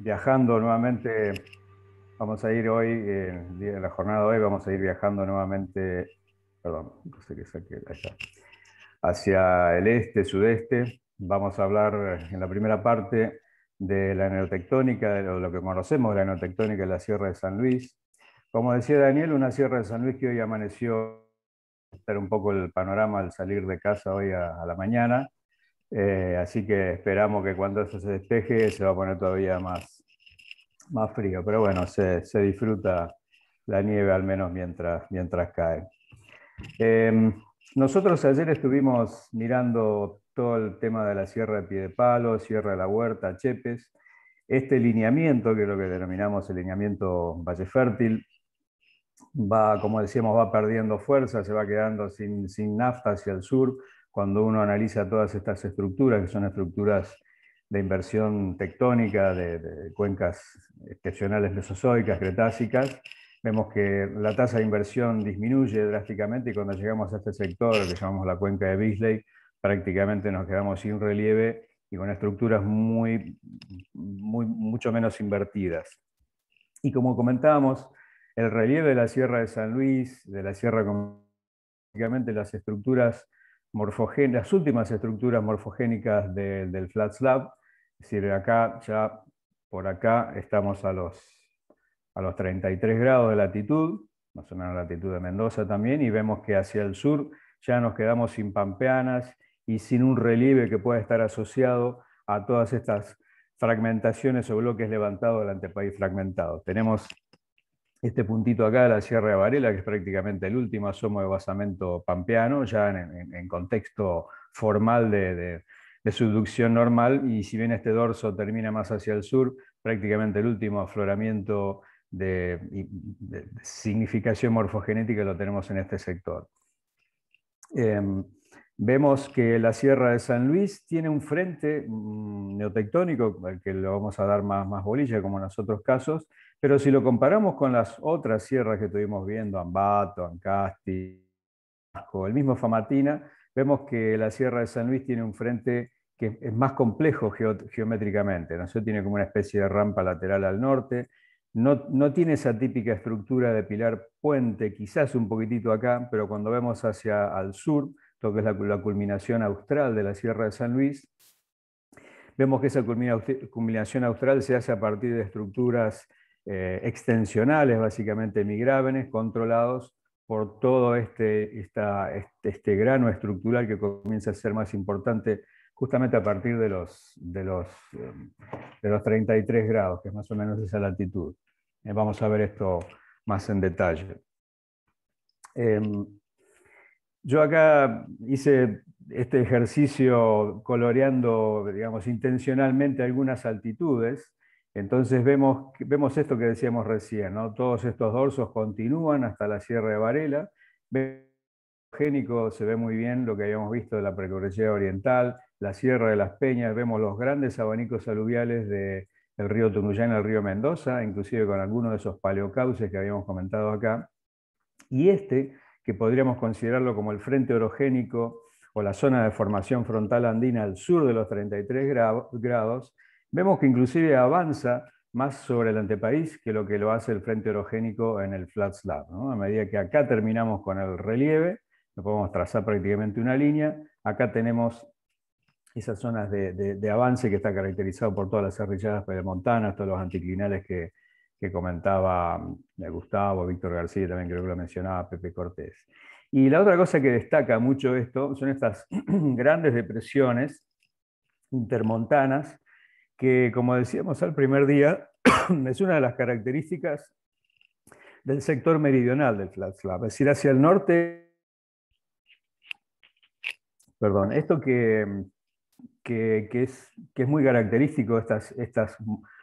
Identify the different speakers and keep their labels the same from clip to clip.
Speaker 1: viajando nuevamente. Vamos a ir hoy, en eh, la jornada de hoy, vamos a ir viajando nuevamente, perdón, hacia el este, sudeste. Vamos a hablar en la primera parte de la neotectónica, de lo que conocemos de la neotectónica de la Sierra de San Luis. Como decía Daniel, una Sierra de San Luis que hoy amaneció, estar un poco el panorama al salir de casa hoy a la mañana, eh, así que esperamos que cuando eso se despeje se va a poner todavía más, más frío. Pero bueno, se, disfruta la nieve al menos mientras, mientras cae. Em, nosotros ayer estuvimos mirando todo el tema de la Sierra de Piedepalo, Sierra de la Huerta, Chepes. Este lineamiento, que es lo que denominamos el lineamiento Valle Fértil, va, como decíamos, va perdiendo fuerza, se va quedando sin nafta hacia el sur cuando uno analiza todas estas estructuras, que son estructuras de inversión tectónica de, cuencas excepcionales mesozoicas, cretácicas, vemos que la tasa de inversión disminuye drásticamente y cuando llegamos a este sector, que llamamos la cuenca de Bisley, prácticamente nos quedamos sin relieve y con estructuras muy, muy, mucho menos invertidas. Y como comentábamos, el relieve de la Sierra de San Luis, de la Sierra, prácticamente las estructuras las últimas estructuras morfogénicas del flat slab. Es decir, acá ya por acá estamos a los, a los 33 grados de latitud, más o menos la latitud de Mendoza también, y vemos que hacia el sur ya nos quedamos sin pampeanas y sin un relieve que pueda estar asociado a todas estas fragmentaciones o bloques levantados del antepaís fragmentado. Tenemos este puntito acá de la Sierra de Varela, que es prácticamente el último asomo de basamento pampeano, ya en, contexto formal de, subducción normal, y si bien este dorso termina más hacia el sur, prácticamente el último afloramiento de, significación morfogenética lo tenemos en este sector. Em, vemos que la Sierra de San Luis tiene un frente mm, neotectónico, que lo vamos a dar más, más bolilla, como en los otros casos, pero si lo comparamos con las otras sierras que estuvimos viendo, Ambato, Ancasti, el mismo Famatina, vemos que la Sierra de San Luis tiene un frente que es más complejo geométricamente. ¿no? Tiene como una especie de rampa lateral al norte, no, tiene esa típica estructura de pilar puente, quizás un poquitito acá, pero cuando vemos hacia al sur, lo que es la culminación austral de la Sierra de San Luis, vemos que esa culminación austral se hace a partir de estructuras eh, extensionales, básicamente migrávenes, controlados por todo este, este, este, grano estructural que comienza a ser más importante justamente a partir de los, de los, 33 eh, grados, que es más o menos esa latitud. Eh, vamos a ver esto más en detalle. Em, yo acá hice este ejercicio coloreando, digamos, intencionalmente algunas altitudes, entonces vemos, esto que decíamos recién, ¿no? todos estos dorsos continúan hasta la Sierra de Varela. orogénico se ve muy bien lo que habíamos visto de la precordillera oriental, la Sierra de las Peñas, vemos los grandes abanicos aluviales del el río Tunuyán el río Mendoza, inclusive con algunos de esos paleocauces que habíamos comentado acá. Y este, que podríamos considerarlo como el frente orogénico o la zona de formación frontal andina al sur de los 33 grados, Vemos que inclusive avanza más sobre el antepaís que lo que lo hace el frente orogénico en el flat slab. A medida que acá terminamos con el relieve, nos podemos trazar prácticamente una línea, acá tenemos esas zonas de, avance que está caracterizado por todas las arrilladas pedemontanas, todos los anticlinales que, que comentaba eh, Gustavo, Víctor García, también creo que lo mencionaba Pepe Cortés. Y la otra cosa que destaca mucho esto son estas grandes depresiones intermontanas que, como decíamos al primer día, es una de las características del sector meridional del flat slab, es decir, hacia el norte. Perdón, esto que, es, que es, muy característico, estas, estas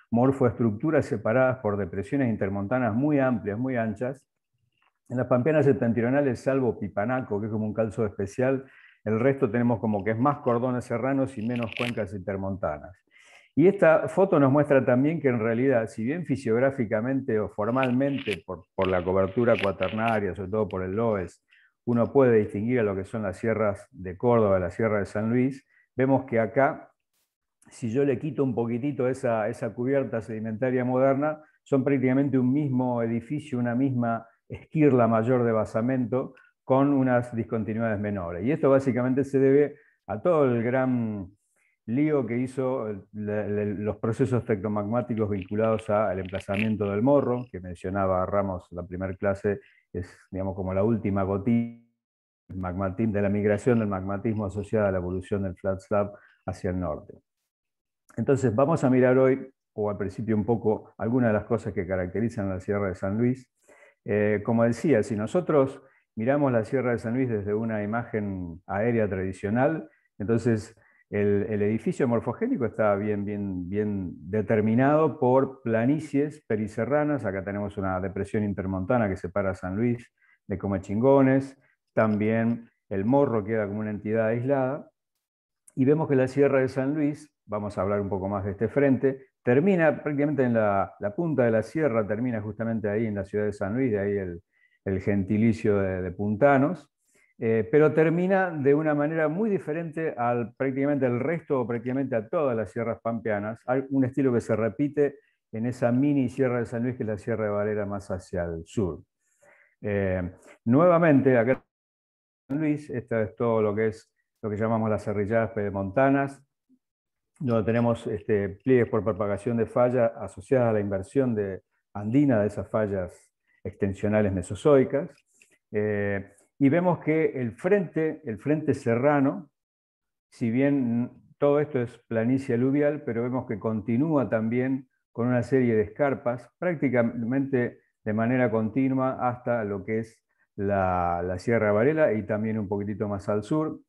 Speaker 1: morfoestructuras separadas por depresiones intermontanas muy amplias, muy anchas. En las pampeanas septentrionales, salvo Pipanaco, que es como un calzo especial, el resto tenemos como que es más cordones serranos y menos cuencas intermontanas. Y esta foto nos muestra también que en realidad, si bien fisiográficamente o formalmente, por, la cobertura cuaternaria, sobre todo por el LOES, uno puede distinguir a lo que son las sierras de Córdoba, la sierra de San Luis, vemos que acá, si yo le quito un poquitito esa, esa cubierta sedimentaria moderna, son prácticamente un mismo edificio, una misma esquirla mayor de basamento, con unas discontinuidades menores. Y esto básicamente se debe a todo el gran lío que hizo los procesos tectomagmáticos vinculados al emplazamiento del morro, que mencionaba Ramos en la primera clase, es digamos, como la última gotita de la migración del magmatismo asociada a la evolución del flat slab hacia el norte. Entonces vamos a mirar hoy, o al principio un poco, algunas de las cosas que caracterizan la Sierra de San Luis. Eh, como decía, si nosotros miramos la Sierra de San Luis desde una imagen aérea tradicional, entonces el, edificio morfogénico está bien, bien, determinado por planicies periserranas. Acá tenemos una depresión intermontana que separa a San Luis de Comechingones. También el morro queda como una entidad aislada. Y vemos que la Sierra de San Luis, vamos a hablar un poco más de este frente, termina prácticamente en la, punta de la sierra, termina justamente ahí en la ciudad de San Luis, de ahí el, gentilicio de puntanos eh, pero termina de una manera muy diferente al prácticamente el resto o prácticamente a todas las sierras pampeanas. un estilo que se repite en esa mini sierra de San Luis, que es la Sierra de Valera más hacia el sur. Eh, nuevamente, acá en San Luis, esto es todo lo que es lo que llamamos las cerrilladas pedemontanas, donde tenemos este, pliegues por propagación de falla asociadas a la inversión de andina de esas fallas extensionales mesozoicas. Eh, y vemos que el frente, el frente serrano, si bien todo esto es planicie aluvial, pero vemos que continúa también con una serie de escarpas, prácticamente de manera continua hasta lo que es la, Sierra Varela y también un poquitito más al sur,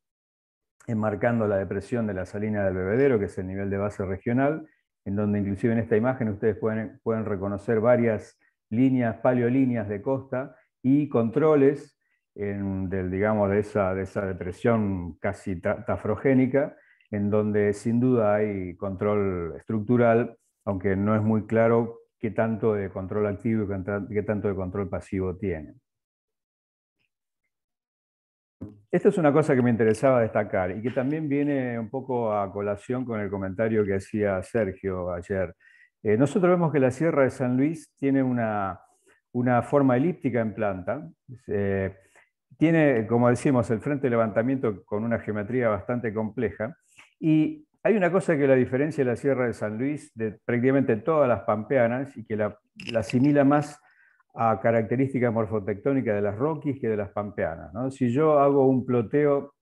Speaker 1: enmarcando la depresión de la salina del bebedero, que es el nivel de base regional, en donde inclusive en esta imagen ustedes pueden, pueden reconocer varias líneas, paleolíneas de costa y controles del, digamos, de esa, esa depresión casi tafrogénica, en donde sin duda hay control estructural, aunque no es muy claro qué tanto de control activo y qué tanto de control pasivo tiene. Esta es una cosa que me interesaba destacar y que también viene un poco a colación con el comentario que hacía Sergio ayer. Eh, nosotros vemos que la Sierra de San Luis tiene una, forma elíptica en planta. Eh, tiene, como decimos, el frente de levantamiento con una geometría bastante compleja. Y hay una cosa que la diferencia de la Sierra de San Luis de prácticamente todas las pampeanas y que la, asimila más a características morfotectónicas de las Rockies que de las pampeanas. Si yo hago un ploteo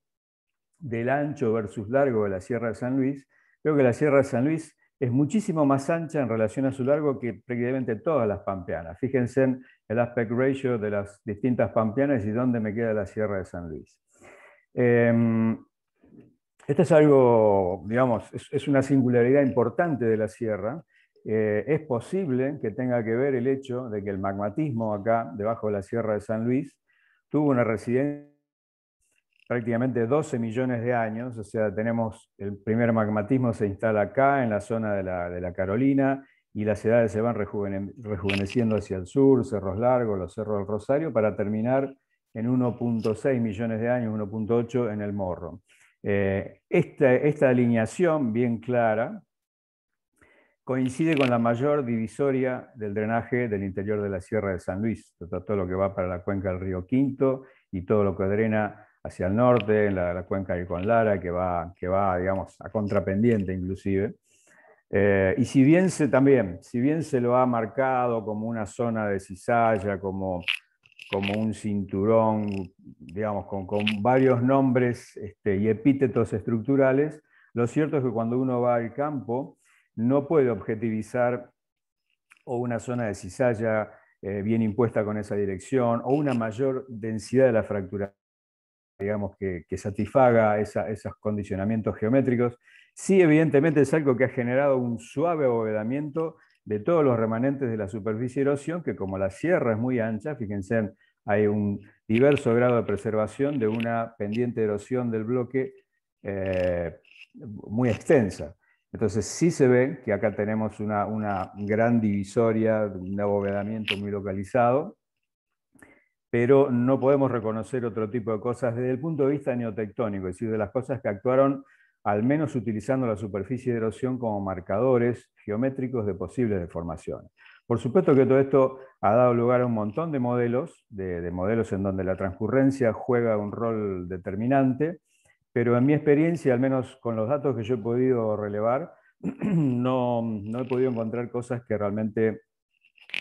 Speaker 1: del ancho versus largo de la Sierra de San Luis, veo que la Sierra de San Luis es muchísimo más ancha en relación a su largo que prácticamente todas las pampeanas. Fíjense en el aspect ratio de las distintas pampeanas y dónde me queda la Sierra de San Luis. Eh, es algo, digamos, es, una singularidad importante de la sierra. Eh, es posible que tenga que ver el hecho de que el magmatismo acá, debajo de la Sierra de San Luis, tuvo una residencia prácticamente 12 millones de años, o sea, tenemos el primer magmatismo se instala acá, en la zona de la, Carolina, y las edades se van rejuveneciendo hacia el sur, Cerros Largos, los Cerros del Rosario, para terminar en 1.6 millones de años, 1.8 en el Morro. Eh, esta, esta alineación bien clara coincide con la mayor divisoria del drenaje del interior de la Sierra de San Luis, todo lo que va para la cuenca del río Quinto y todo lo que drena hacia el norte, en la, cuenca de Conlara, que va, que va, digamos, a contrapendiente inclusive. Eh, y si bien se también, si bien se lo ha marcado como una zona de cizalla, como, como un cinturón, digamos, con, varios nombres este, y epítetos estructurales, lo cierto es que cuando uno va al campo no puede objetivizar o una zona de cizalla eh, bien impuesta con esa dirección, o una mayor densidad de la fractura digamos, que, satisfaga esos condicionamientos geométricos. Sí, evidentemente es algo que ha generado un suave abovedamiento de todos los remanentes de la superficie de erosión, que como la sierra es muy ancha, fíjense, hay un diverso grado de preservación de una pendiente de erosión del bloque eh, muy extensa. Entonces sí se ve que acá tenemos una, una gran divisoria, un abovedamiento muy localizado, pero no podemos reconocer otro tipo de cosas desde el punto de vista neotectónico, es decir, de las cosas que actuaron al menos utilizando la superficie de erosión como marcadores geométricos de posibles deformaciones. Por supuesto que todo esto ha dado lugar a un montón de modelos, de, modelos en donde la transcurrencia juega un rol determinante, pero en mi experiencia, al menos con los datos que yo he podido relevar, no, no he podido encontrar cosas que realmente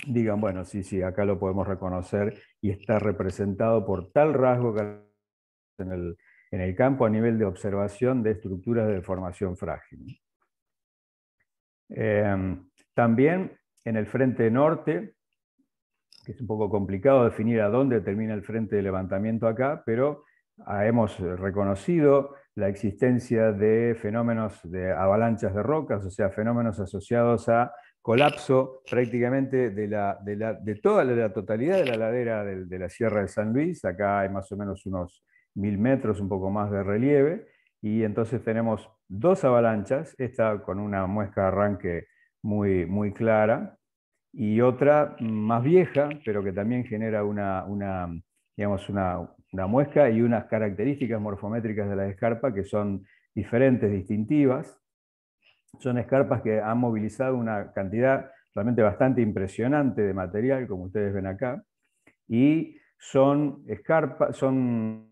Speaker 1: digan, bueno, sí, sí, acá lo podemos reconocer y está representado por tal rasgo en el, campo a nivel de observación de estructuras de deformación frágil. Em, también en el frente norte, que es un poco complicado definir a dónde termina el frente de levantamiento acá, pero ah, hemos reconocido la existencia de fenómenos de avalanchas de rocas, o sea, fenómenos asociados a colapso prácticamente de, toda la, totalidad de la ladera de, la Sierra de San Luis. Acá hay más o menos unos mil metros, un poco más de relieve. Y entonces tenemos dos avalanchas, esta con una muesca de arranque muy, muy clara y otra más vieja, pero que también genera una, una muesca y unas características morfométricas de la escarpa que son diferentes, distintivas. Son escarpas que han movilizado una cantidad realmente bastante impresionante de material, como ustedes ven acá, y son escarpas, son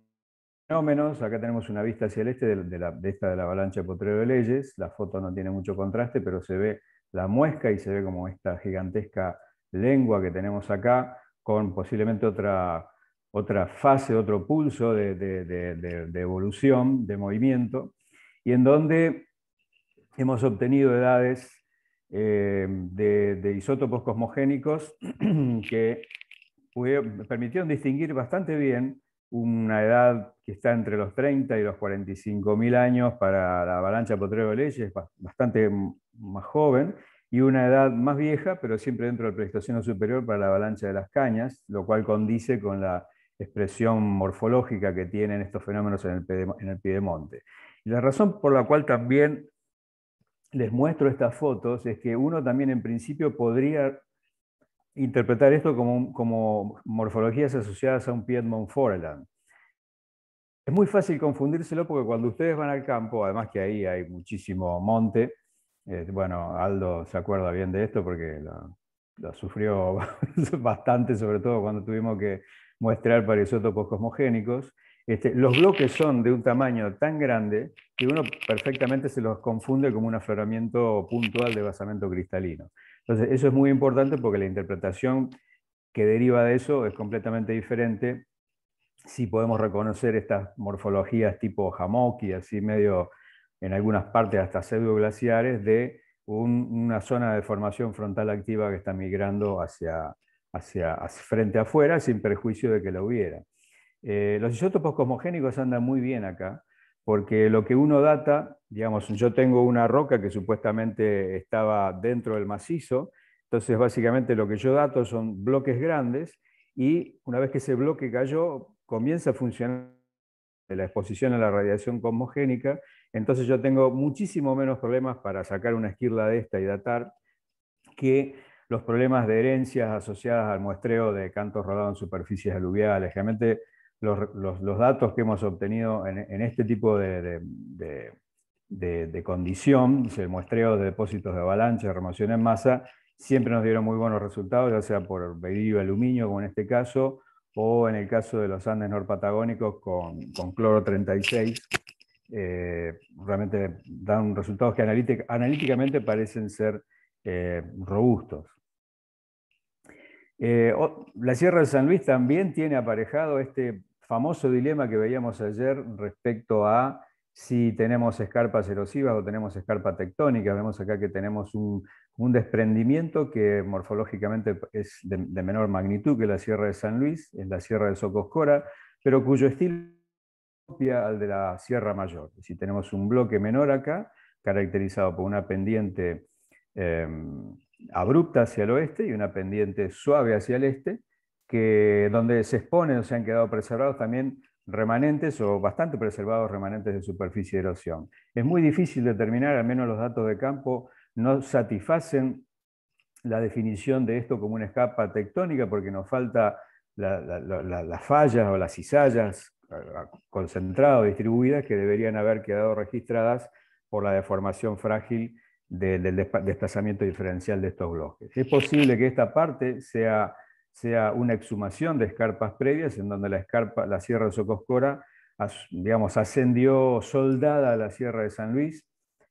Speaker 1: fenómenos, acá tenemos una vista hacia el este de, esta de la avalancha de Potrero de Leyes, la foto no tiene mucho contraste, pero se ve la muesca y se ve como esta gigantesca lengua que tenemos acá, con posiblemente otra, otra fase, otro pulso de, de, evolución, de movimiento, y en donde hemos obtenido edades eh, de, isótopos cosmogénicos que permitieron distinguir bastante bien una edad que está entre los 30 y los 45 mil años para la avalancha potrero de leyes, bastante más joven, y una edad más vieja, pero siempre dentro del Pleistoceno superior para la avalancha de las cañas, lo cual condice con la expresión morfológica que tienen estos fenómenos en el, en el Piedemonte. Y la razón por la cual también les muestro estas fotos es que uno también en principio podría interpretar esto como, morfologías asociadas a un Piedmont Foreland. Es muy fácil confundírselo porque cuando ustedes van al campo, además que ahí hay muchísimo monte, eh, bueno, Aldo se acuerda bien de esto porque lo, sufrió bastante, sobre todo cuando tuvimos que mostrar para cosmogénicos. Este, los bloques son de un tamaño tan grande que uno perfectamente se los confunde como un afloramiento puntual de basamento cristalino. Entonces, eso es muy importante porque la interpretación que deriva de eso es completamente diferente si podemos reconocer estas morfologías tipo y así medio en algunas partes hasta pseudoglaciares, de una zona de formación frontal activa que está migrando hacia, hacia, frente afuera sin perjuicio de que lo hubiera. Eh, los isótopos cosmogénicos andan muy bien acá, porque lo que uno data, digamos, yo tengo una roca que supuestamente estaba dentro del macizo, entonces básicamente lo que yo dato son bloques grandes y una vez que ese bloque cayó, comienza a funcionar la exposición a la radiación cosmogénica, entonces yo tengo muchísimo menos problemas para sacar una esquirla de esta y datar que los problemas de herencias asociadas al muestreo de cantos rodados en superficies aluviales. Realmente los, datos que hemos obtenido en, este tipo de, de, condición, el muestreo de depósitos de avalancha, de remoción en masa, siempre nos dieron muy buenos resultados, ya sea por berilio aluminio, como en este caso, o en el caso de los Andes norpatagónicos con, con cloro 36, eh, realmente dan resultados que analíticamente parecen ser eh, robustos. Eh, la Sierra de San Luis también tiene aparejado este famoso dilema que veíamos ayer respecto a si tenemos escarpas erosivas o tenemos escarpa tectónica. Vemos acá que tenemos un, desprendimiento que morfológicamente es de, menor magnitud que la Sierra de San Luis, es la Sierra de Socoscora, pero cuyo estilo propia al de la Sierra Mayor. Si tenemos un bloque menor acá, caracterizado por una pendiente em, abrupta hacia el oeste y una pendiente suave hacia el este, donde se exponen o se han quedado preservados también remanentes o bastante preservados remanentes de superficie de erosión. Es muy difícil determinar, al menos los datos de campo no satisfacen la definición de esto como una escapa tectónica porque nos falta las fallas o las cizallas concentradas o distribuidas que deberían haber quedado registradas por la deformación frágil del desplazamiento diferencial de estos bloques. Es posible que esta parte sea sea una exhumación de escarpas previas, en donde la, escarpa, la Sierra de Socoscora digamos, ascendió soldada a la Sierra de San Luis,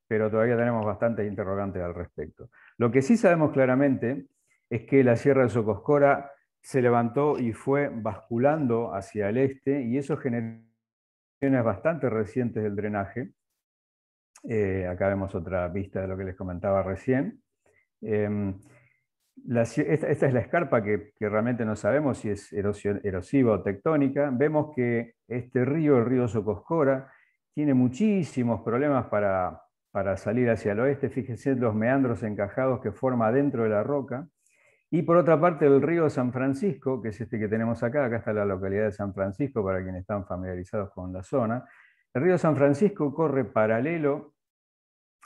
Speaker 1: pero todavía tenemos bastantes interrogantes al respecto. Lo que sí sabemos claramente es que la Sierra de Socoscora se levantó y fue basculando hacia el este, y eso generó bastante recientes del drenaje. Eh, acá vemos otra vista de lo que les comentaba recién. Em, esta, es la escarpa que, realmente no sabemos si es erosiva o tectónica. Vemos que este río, el río Socoscora, tiene muchísimos problemas para, para salir hacia el oeste. Fíjense los meandros encajados que forma dentro de la roca. Y por otra parte, el río San Francisco, que es este que tenemos acá, acá está la localidad de San Francisco para quienes están familiarizados con la zona. El río San Francisco corre paralelo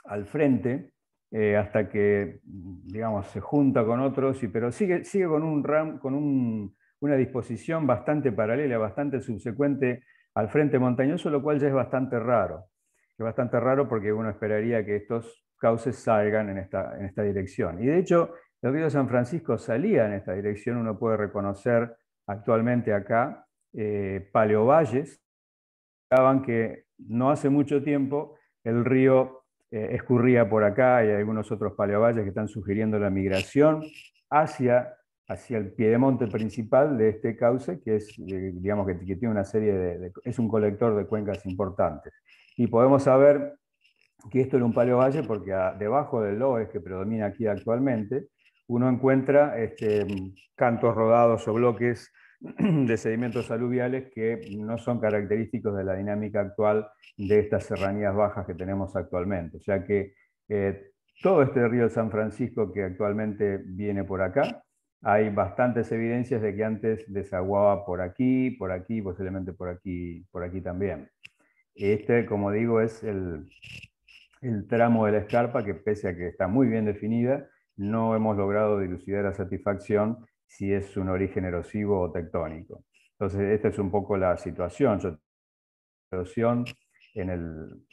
Speaker 1: al frente eh, hasta que, digamos, se junta con otros, y, pero sigue, sigue con, un ram, con una disposición bastante paralela, bastante subsecuente al frente montañoso, lo cual ya es bastante raro. Es bastante raro porque uno esperaría que estos cauces salgan en esta, dirección. Y de hecho, el río San Francisco salía en esta dirección, uno puede reconocer actualmente acá eh, paleovalles, que no hace mucho tiempo el río eh, escurría por acá y algunos otros paleovalles que están sugiriendo la migración hacia, hacia el piedemonte principal de este cauce, que es, eh, digamos, que, tiene una serie de, es un colector de cuencas importantes. Y podemos saber que esto era un paleovalle porque debajo del loes que predomina aquí actualmente, uno encuentra este, cantos rodados o bloques de sedimentos aluviales que no son característicos de la dinámica actual de estas serranías bajas que tenemos actualmente. O sea que eh, todo este río San Francisco que actualmente viene por acá, hay bastantes evidencias de que antes desaguaba por aquí, por aquí, posiblemente por aquí, por aquí también. Este, como digo, es el, el tramo de la escarpa que pese a que está muy bien definida, no hemos logrado dilucidar a satisfacción si es un origen erosivo o tectónico. Entonces, esta es un poco la situación. Yo erosión en, el,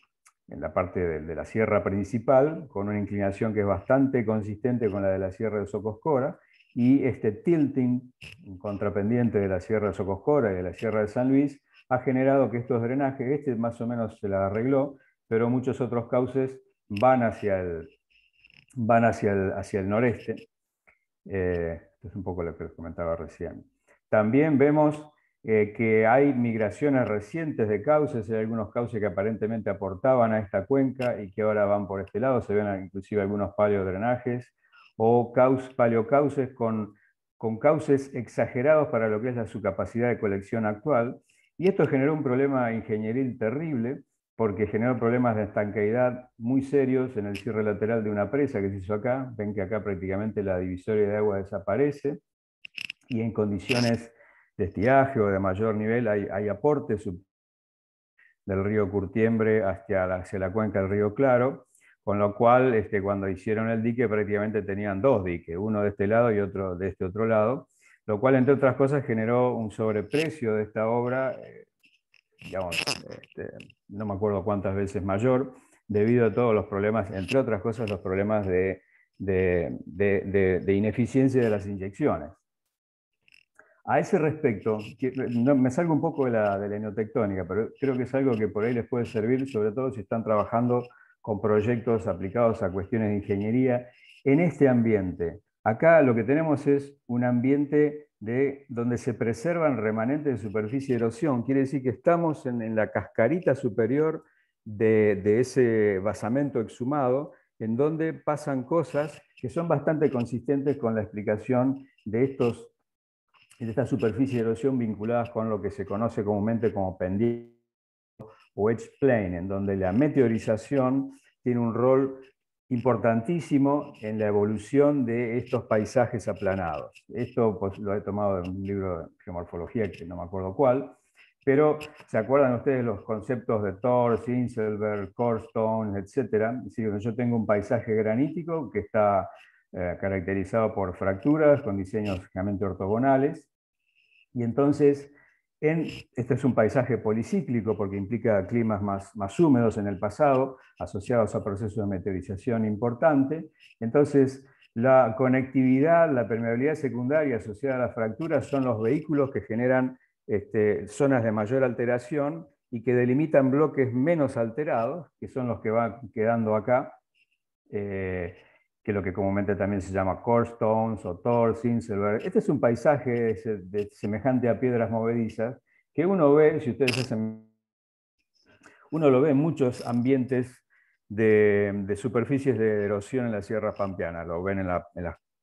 Speaker 1: en la parte de, la sierra principal, con una inclinación que es bastante consistente con la de la sierra de Socoscora, y este tilting contrapendiente de la sierra de Socoscora y de la sierra de San Luis ha generado que estos drenajes, este más o menos se la arregló, pero muchos otros cauces van hacia el, van hacia el, hacia el noreste. Eh, es un poco lo que les comentaba recién. También vemos eh, que hay migraciones recientes de cauces, hay algunos cauces que aparentemente aportaban a esta cuenca y que ahora van por este lado, se ven inclusive algunos paleodrenajes o paleocauces con, cauces exagerados para lo que es su capacidad de colección actual. Y esto generó un problema ingenieril terrible, porque generó problemas de estanqueidad muy serios en el cierre lateral de una presa que se hizo acá. Ven que acá prácticamente la divisoria de agua desaparece y en condiciones de estiaje o de mayor nivel hay, aportes del río Curtiembre hacia la, la, cuenca del río Claro, con lo cual este, cuando hicieron el dique prácticamente tenían dos diques, uno de este lado y otro de este otro lado, lo cual entre otras cosas generó un sobreprecio de esta obra eh, este, no me acuerdo cuántas veces mayor, debido a todos los problemas, entre otras cosas, los problemas de, ineficiencia de las inyecciones. A ese respecto, me salgo un poco de la, de la pero creo que es algo que por ahí les puede servir, sobre todo si están trabajando con proyectos aplicados a cuestiones de ingeniería en este ambiente. Acá lo que tenemos es un ambiente de donde se preservan remanentes de superficie de erosión. Quiere decir que estamos en, la cascarita superior de, ese basamento exhumado, en donde pasan cosas que son bastante consistentes con la explicación de, estos, de esta superficie de erosión vinculadas con lo que se conoce comúnmente como pendiente o edge plane, en donde la meteorización tiene un rol importantísimo en la evolución de estos paisajes aplanados. Esto pues, lo he tomado de un libro de geomorfología, que no me acuerdo cuál, pero ¿se acuerdan ustedes los conceptos de Thor, Sinselberg, Corstone, etcétera? Si yo tengo un paisaje granítico que está eh, caracterizado por fracturas con diseños fijamente ortogonales, y entonces este es un paisaje policíclico porque implica climas más, húmedos en el pasado, asociados a procesos de meteorización importante. Entonces, la conectividad, la permeabilidad secundaria asociada a las fracturas son los vehículos que generan este, zonas de mayor alteración y que delimitan bloques menos alterados, que son los que van quedando acá. Eh, que lo que comúnmente también se llama core stones o tor, silver. Este es un paisaje semejante a piedras movedizas que uno ve, si ustedes hacen, uno lo ve en muchos ambientes de, superficies de erosión en la Sierra Pampeana. Lo ven en, la,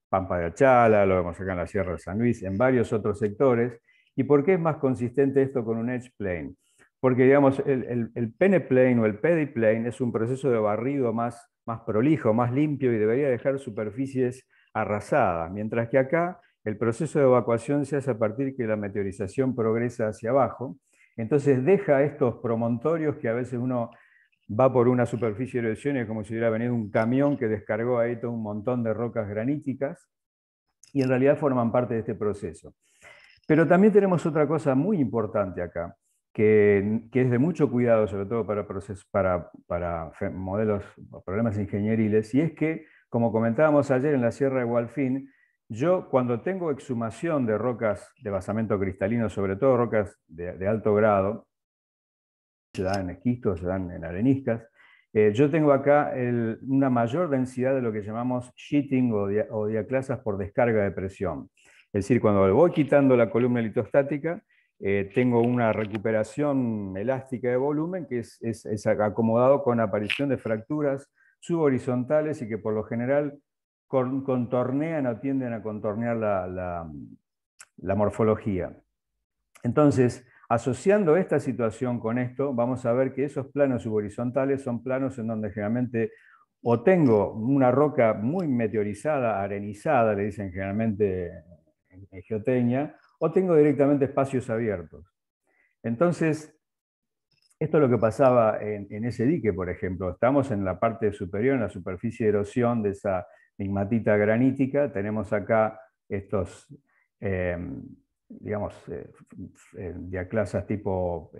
Speaker 1: Pampa de Achala, lo vemos acá en la Sierra de San Luis, en varios otros sectores. ¿Y por qué es más consistente esto con un edge plane? Porque, digamos, el, pene el o el pediplane es un proceso de barrido más más prolijo, más limpio y debería dejar superficies arrasadas, mientras que acá el proceso de evacuación se hace a partir que la meteorización progresa hacia abajo, entonces deja estos promontorios que a veces uno va por una superficie de erosión y es como si hubiera venido un camión que descargó ahí todo un montón de rocas graníticas y en realidad forman parte de este proceso. Pero también tenemos otra cosa muy importante acá, que, es de mucho cuidado, sobre todo para, modelos para, modelos, problemas ingenieriles, y es que, como comentábamos ayer en la Sierra de Gualfín, yo cuando tengo exhumación de rocas de basamento cristalino, sobre todo rocas de, alto grado, se dan en esquistos, se dan en areniscas, eh, yo tengo acá una mayor densidad de lo que llamamos sheeting o, o diaclasas por descarga de presión. Es decir, cuando voy quitando la columna litostática, eh, tengo una recuperación elástica de volumen que es, acomodado con aparición de fracturas subhorizontales y que por lo general contornean o tienden a contornear la, la morfología. Entonces, asociando esta situación con esto, vamos a ver que esos planos subhorizontales son planos en donde generalmente o tengo una roca muy meteorizada, arenizada, le dicen generalmente en geoteña, o tengo directamente espacios abiertos. Entonces, esto es lo que pasaba en, ese dique, por ejemplo. Estamos en la parte superior, en la superficie de erosión de esa migmatita granítica. Tenemos acá estos, eh, digamos, eh, eh, diaclasas tipo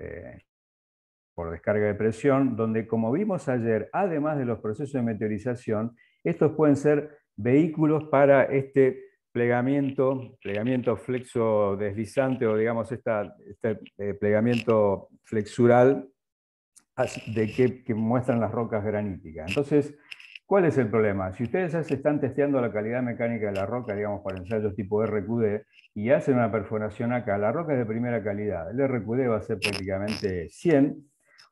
Speaker 1: por descarga de presión, donde como vimos ayer, además de los procesos de meteorización, estos pueden ser vehículos para este plegamiento, plegamiento flexo deslizante o digamos este eh, plegamiento flexural de que, muestran las rocas graníticas. Entonces, ¿cuál es el problema? Si ustedes se están testeando la calidad mecánica de la roca, digamos para ensayos tipo RQD, y hacen una perforación acá, la roca es de primera calidad, el RQD va a ser prácticamente 100,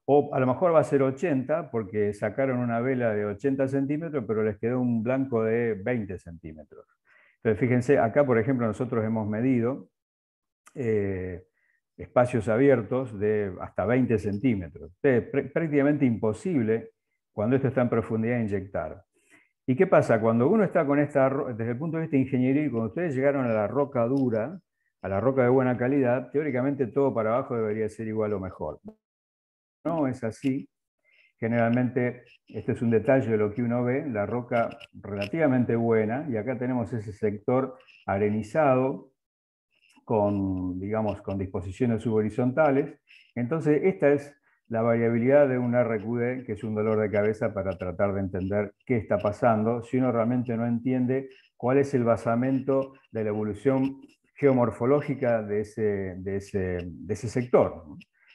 Speaker 1: o a lo mejor va a ser 80, porque sacaron una vela de 80 centímetros, pero les quedó un blanco de 20 centímetros. Entonces, fíjense, acá, por ejemplo, nosotros hemos medido eh, espacios abiertos de hasta 20 centímetros. Es prácticamente imposible cuando esto está en profundidad inyectar. ¿Y qué pasa? Cuando uno está con esta, desde el punto de vista ingeniería, cuando ustedes llegaron a la roca dura, a la roca de buena calidad, teóricamente todo para abajo debería ser igual o mejor. No es así, Generalmente, este es un detalle de lo que uno ve, la roca relativamente buena, y acá tenemos ese sector arenizado con, digamos, con disposiciones subhorizontales. Entonces, esta es la variabilidad de un RQD, que es un dolor de cabeza para tratar de entender qué está pasando, si uno realmente no entiende cuál es el basamento de la evolución geomorfológica de ese, de ese sector.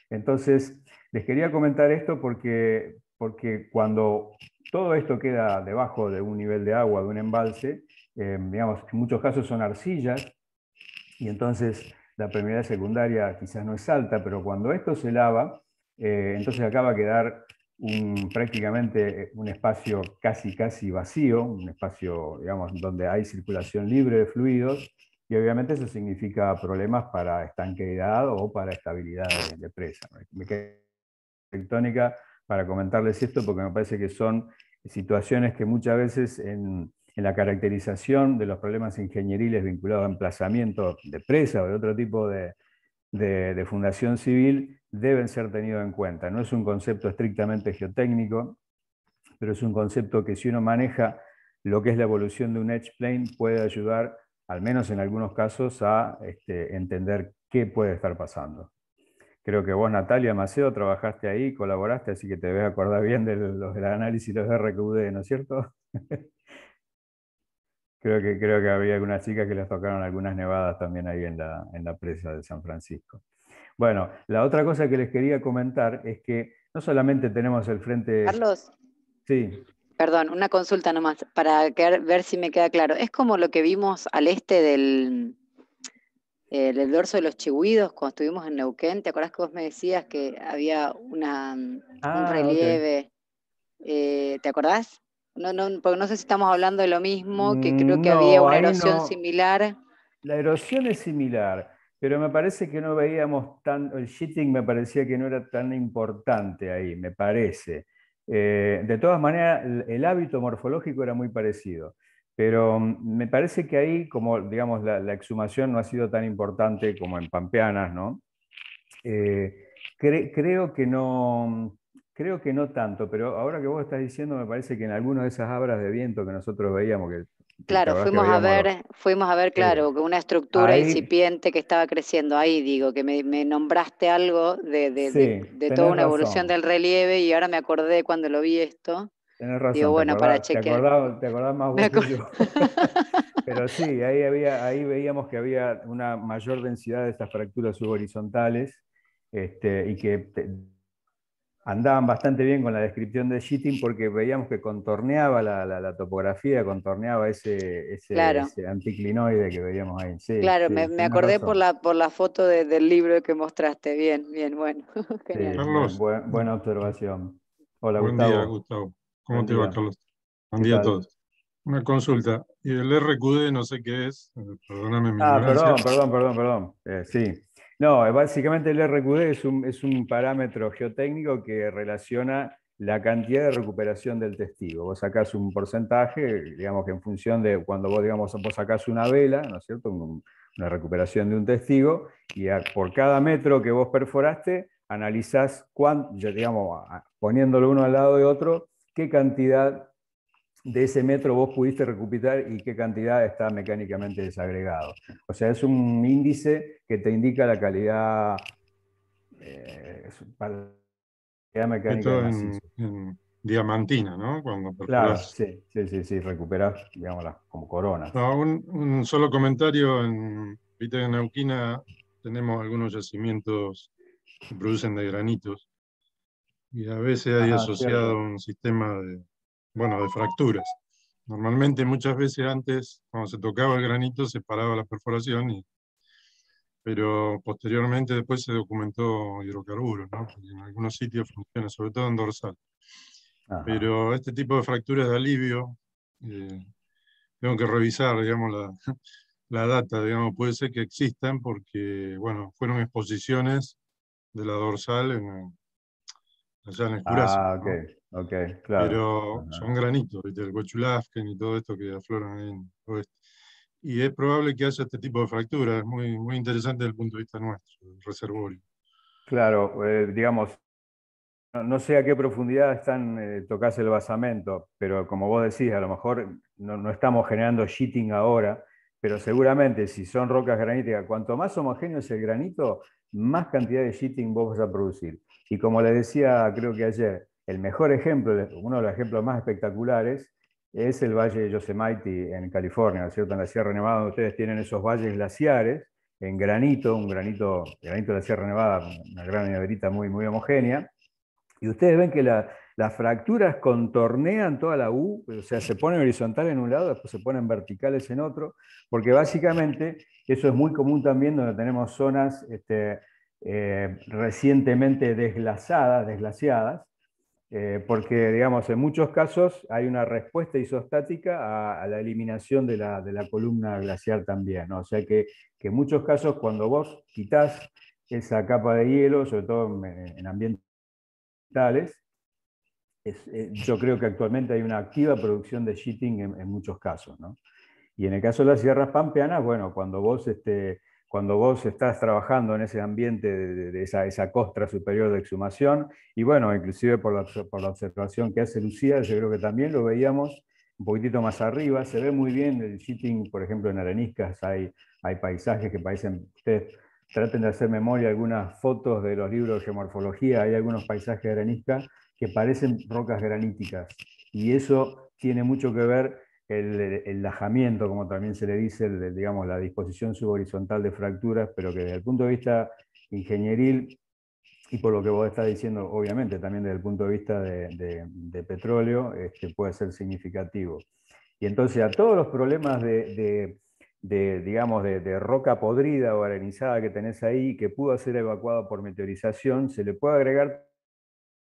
Speaker 1: Entonces, les quería comentar esto porque, porque cuando todo esto queda debajo de un nivel de agua, de un embalse, em, digamos, en muchos casos son arcillas, y entonces la permeabilidad secundaria quizás no es alta, pero cuando esto se lava, eh, entonces acaba de quedar un, prácticamente eh, un espacio casi, casi vacío, un espacio, digamos, donde hay circulación libre de fluidos, y obviamente eso significa problemas para estanqueidad o para estabilidad de, presa para comentarles esto, porque me parece que son situaciones que muchas veces en, la caracterización de los problemas ingenieriles vinculados a emplazamiento de presa o de otro tipo de, fundación civil deben ser tenidos en cuenta. No es un concepto estrictamente geotécnico, pero es un concepto que si uno maneja lo que es la evolución de un edge plane puede ayudar, al menos en algunos casos, a este, entender qué puede estar pasando. Creo que vos, Natalia Maceo, trabajaste ahí, colaboraste, así que te debes acordar bien de los del análisis y los RQD, ¿no es cierto? creo, que, creo que había algunas chicas que les tocaron algunas nevadas también ahí en la, en la presa de San Francisco. Bueno, la otra cosa que les quería comentar es que no solamente tenemos el frente... Carlos. Sí.
Speaker 2: Perdón, una consulta nomás para ver si me queda claro. Es como lo que vimos al este del, eh, el, dorso de los chihuidos, cuando estuvimos en Neuquén, ¿te acordás que vos me decías que había un ah, relieve? Eh, ¿Te acordás? No, porque no sé si estamos hablando de lo mismo, que creo que había una erosión similar.
Speaker 1: La erosión es similar, pero me parece que no veíamos tanto. el shitting me parecía que no era tan importante ahí, me parece. Eh, de todas maneras, el hábito morfológico era muy parecido. Pero mm, me parece que ahí, como digamos, la, exhumación no ha sido tan importante como en Pampeanas, ¿no? Eh, creo que no, Creo que no tanto, pero ahora que vos estás diciendo, me parece que en algunas de esas abras de viento que nosotros veíamos que... Claro, fuimos
Speaker 2: a ver, claro, que una estructura incipiente que estaba creciendo ahí, digo, que me, nombraste algo de, toda una evolución del relieve y ahora me acordé cuando lo vi esto.
Speaker 1: Tienes razón. para Te acordás, más vos que Pero sí, ahí, ahí veíamos que había una mayor densidad de esas fracturas subhorizontales este, y que andaban bastante bien con la descripción de sheeting porque veíamos que contorneaba la, topografía, contorneaba ese, anticlinoide que veíamos ahí. claro, me, acordé por la,
Speaker 2: por la foto del libro que mostraste. Bien, bien, bueno.
Speaker 1: buena observación. Hola, Buen Día, Gustavo. ¿Cómo te va, Carlos? Buen día a todos.
Speaker 2: Una consulta. Y el RQD no sé qué es.
Speaker 1: Perdóname mi ah, perdón, perdón, perdón, eh, sí. No, eh, básicamente el RQD es un, parámetro geotécnico que relaciona la cantidad de recuperación del testigo. Vos sacás un porcentaje, digamos que en función de cuando vos, digamos, vos sacás una vela, ¿no es cierto? una recuperación de un testigo, y por cada metro que vos perforaste, analizás, cuánto, digamos, poniéndolo uno al lado de otro, qué cantidad de ese metro vos pudiste recuperar y qué cantidad está mecánicamente desagregado. O sea, es un índice que te indica la calidad, eh, para la mecánica. En, diamantina, ¿no? claro, sí, sí, sí, sí, recuperás, como corona.
Speaker 2: un, solo comentario, en Vita de Neuquina tenemos algunos yacimientos que producen de granitos y a veces hay asociado a un sistema de, bueno, de fracturas. Normalmente muchas veces antes, cuando se tocaba el granito, se paraba la perforación, pero posteriormente después se documentó hidrocarburos, ¿no? en algunos sitios funciona, sobre todo en dorsal. Pero este tipo de fracturas de alivio, eh, tengo que revisar, digamos, la, la data, digamos, puede ser que existan porque, bueno, fueron exposiciones de la dorsal en, en el Ah,
Speaker 1: claro.
Speaker 2: Pero son granitos, el Cochulafken y todo esto que afloran ahí en el oeste. Y es probable que haya este tipo de fracturas, es muy, muy interesante desde el punto de vista nuestro, el reservorio.
Speaker 1: Claro, eh, digamos, no sé a qué profundidad están eh, tocas el basamento, pero como vos decís, a lo mejor no, no, estamos generando sheeting ahora, pero seguramente si son rocas graníticas, cuanto más homogéneo es el granito, más cantidad de sheeting vos vas a producir. Y como les decía, creo que ayer, el mejor ejemplo, uno de los ejemplos más espectaculares, es el Valle de Yosemite en California, cierto? En la Sierra Nevada, donde ustedes tienen esos valles glaciares en granito, un granito, de la Sierra Nevada, una gran neverita muy, muy homogénea. Y ustedes ven que las fracturas contornean toda la U, o sea, se ponen horizontal en un lado, después se ponen verticales en otro, porque básicamente eso es muy común también donde tenemos zonas este, eh, recientemente desglazadas, desglaciadas, eh, porque digamos, en muchos casos hay una respuesta isostática a, la eliminación de la, columna glaciar también. O sea que, en muchos casos cuando vos quitas esa capa de hielo, sobre todo en, ambientes ambientales, eh, yo creo que actualmente hay una activa producción de sheeting en, muchos casos. ¿no? Y en el caso de las sierras pampeanas, bueno, cuando vos este, cuando vos estás trabajando en ese ambiente de, esa, esa, costra superior de exhumación, y bueno, inclusive por la, observación que hace Lucía, yo creo que también lo veíamos un poquitito más arriba, se ve muy bien el sitting, por ejemplo, en Areniscas hay, hay paisajes que parecen, ustedes traten de hacer memoria algunas fotos de los libros de geomorfología, hay algunos paisajes de arenisca que parecen rocas graníticas, y eso tiene mucho que ver el, lajamiento, como también se le dice, digamos, la disposición subhorizontal de fracturas, pero que desde el punto de vista ingenieril y por lo que vos estás diciendo, obviamente, también desde el punto de vista de, petróleo, este, puede ser significativo. Y entonces a todos los problemas de, digamos, de, roca podrida o arenizada que tenés ahí, que pudo ser evacuado por meteorización, se le puede agregar el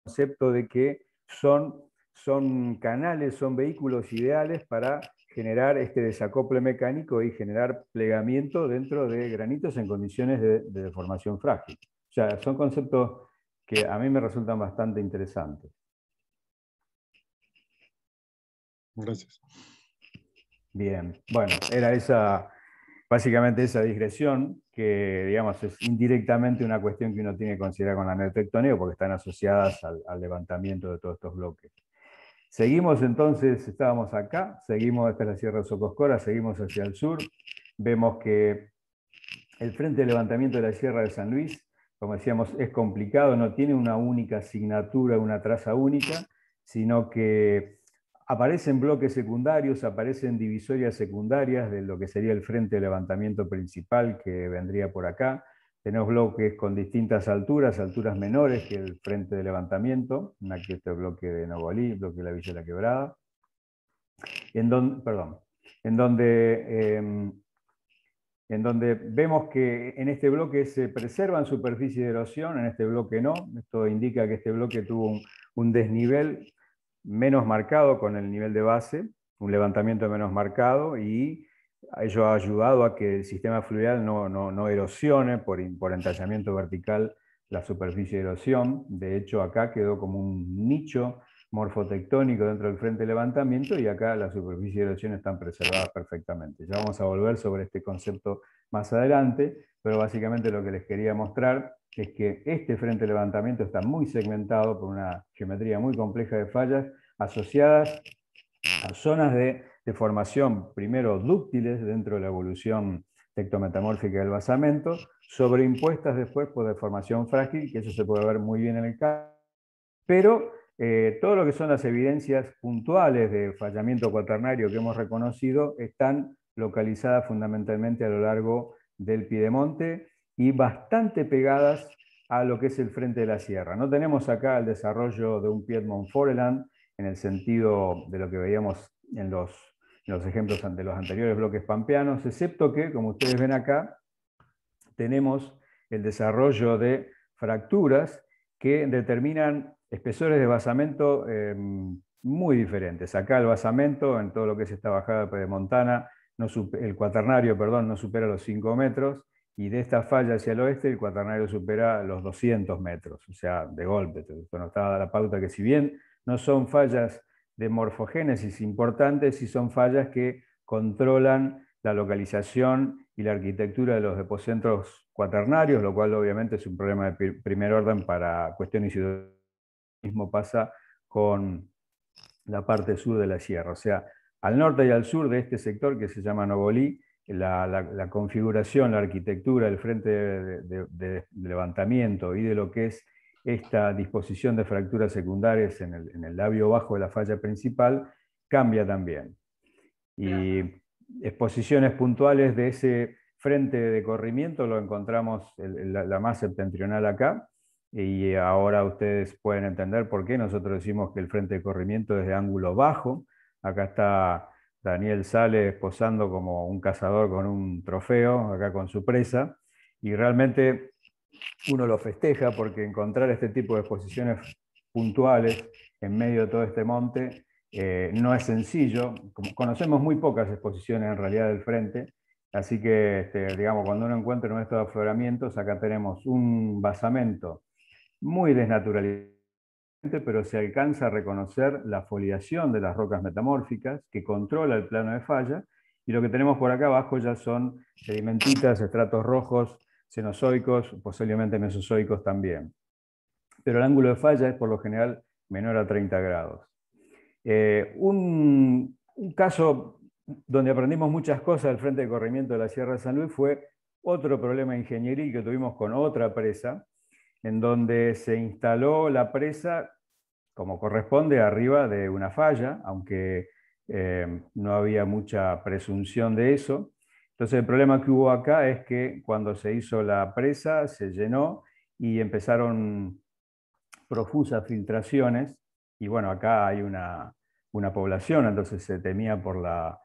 Speaker 1: concepto de que son son canales, son vehículos ideales para generar este desacople mecánico y generar plegamiento dentro de granitos en condiciones de, deformación frágil. O sea, son conceptos que a mí me resultan bastante interesantes. Gracias. Bien, bueno, era esa, básicamente esa digresión, que digamos es indirectamente una cuestión que uno tiene que considerar con la neotectonía, porque están asociadas al levantamiento de todos estos bloques. Seguimos entonces, estábamos acá, seguimos hasta la Sierra Socoscora, seguimos hacia el sur. Vemos que el frente de levantamiento de la Sierra de San Luis, como decíamos, es complicado, no tiene una única asignatura, una traza única, sino que aparecen bloques secundarios, aparecen divisorias secundarias de lo que sería el frente de levantamiento principal que vendría por acá. Tenemos bloques con distintas alturas, alturas menores que el frente de levantamiento, aquí este bloque de Novolí, bloque de la Villa de la Quebrada, en donde, perdón, en donde, em, en donde vemos que en este bloque se preservan superficie de erosión, en este bloque no. Esto indica que este bloque tuvo un, un desnivel menos marcado con el nivel de base, un levantamiento menos marcado y ello ha ayudado a que el sistema fluvial no, erosione por, por entallamiento vertical la superficie de erosión. De hecho, acá quedó como un nicho morfotectónico dentro del frente de levantamiento y acá la superficie de erosión están preservadas perfectamente. Ya vamos a volver sobre este concepto más adelante, pero básicamente lo que les quería mostrar es que este frente de levantamiento está muy segmentado por una geometría muy compleja de fallas asociadas a zonas de de formación, primero dúctiles dentro de la evolución tectometamórfica del basamento, sobreimpuestas después por deformación frágil, que eso se puede ver muy bien en el caso, pero eh, todo lo que son las evidencias puntuales de fallamiento cuaternario que hemos reconocido están localizadas fundamentalmente a lo largo del Piedemonte y bastante pegadas a lo que es el frente de la sierra. No tenemos acá el desarrollo de un Piedmont Foreland en el sentido de lo que veíamos en los los ejemplos ante los anteriores bloques pampeanos, excepto que, como ustedes ven acá, tenemos el desarrollo de fracturas que determinan espesores de basamento em, muy diferentes. Acá el basamento, en todo lo que es esta bajada de Montana, el cuaternario perdón, no supera los 5 metros, y de esta falla hacia el oeste el cuaternario supera los 200 metros, o sea, de golpe. Esto nos está la pauta que si bien no son fallas de morfogénesis importantes y son fallas que controlan la localización y la arquitectura de los depocentros cuaternarios, lo cual obviamente es un problema de primer orden para cuestiones y lo mismo pasa con la parte sur de la sierra. O sea, al norte y al sur de este sector que se llama Novolí, la, configuración, la arquitectura, el frente de levantamiento y de lo que es esta disposición de fracturas secundarias en el, labio bajo de la falla principal cambia también. Y exposiciones puntuales de ese frente de corrimiento lo encontramos la, la, más septentrional acá. Y ahora ustedes pueden entender por qué nosotros decimos que el frente de corrimiento es de ángulo bajo. Acá está Daniel Sales posando como un cazador con un trofeo, acá con su presa. Y realmente uno lo festeja porque encontrar este tipo de exposiciones puntuales en medio de todo este monte eh, no es sencillo. Conocemos muy pocas exposiciones en realidad del frente, así que, este, digamos, cuando uno encuentra estos afloramientos, acá tenemos un basamento muy desnaturalizado pero se alcanza a reconocer la foliación de las rocas metamórficas que controla el plano de falla, y lo que tenemos por acá abajo ya son sedimentitas, estratos rojos, cenozoicos, posiblemente mesozoicos también. Pero el ángulo de falla es por lo general menor a 30 grados. Eh, un, caso donde aprendimos muchas cosas del frente de corrimiento de la Sierra de San Luis fue otro problema ingeniería que tuvimos con otra presa, en donde se instaló la presa como corresponde arriba de una falla, aunque eh, no había mucha presunción de eso. Entonces el problema que hubo acá es que cuando se hizo la presa se llenó y empezaron profusas filtraciones y bueno, acá hay una, población, entonces se temía por la,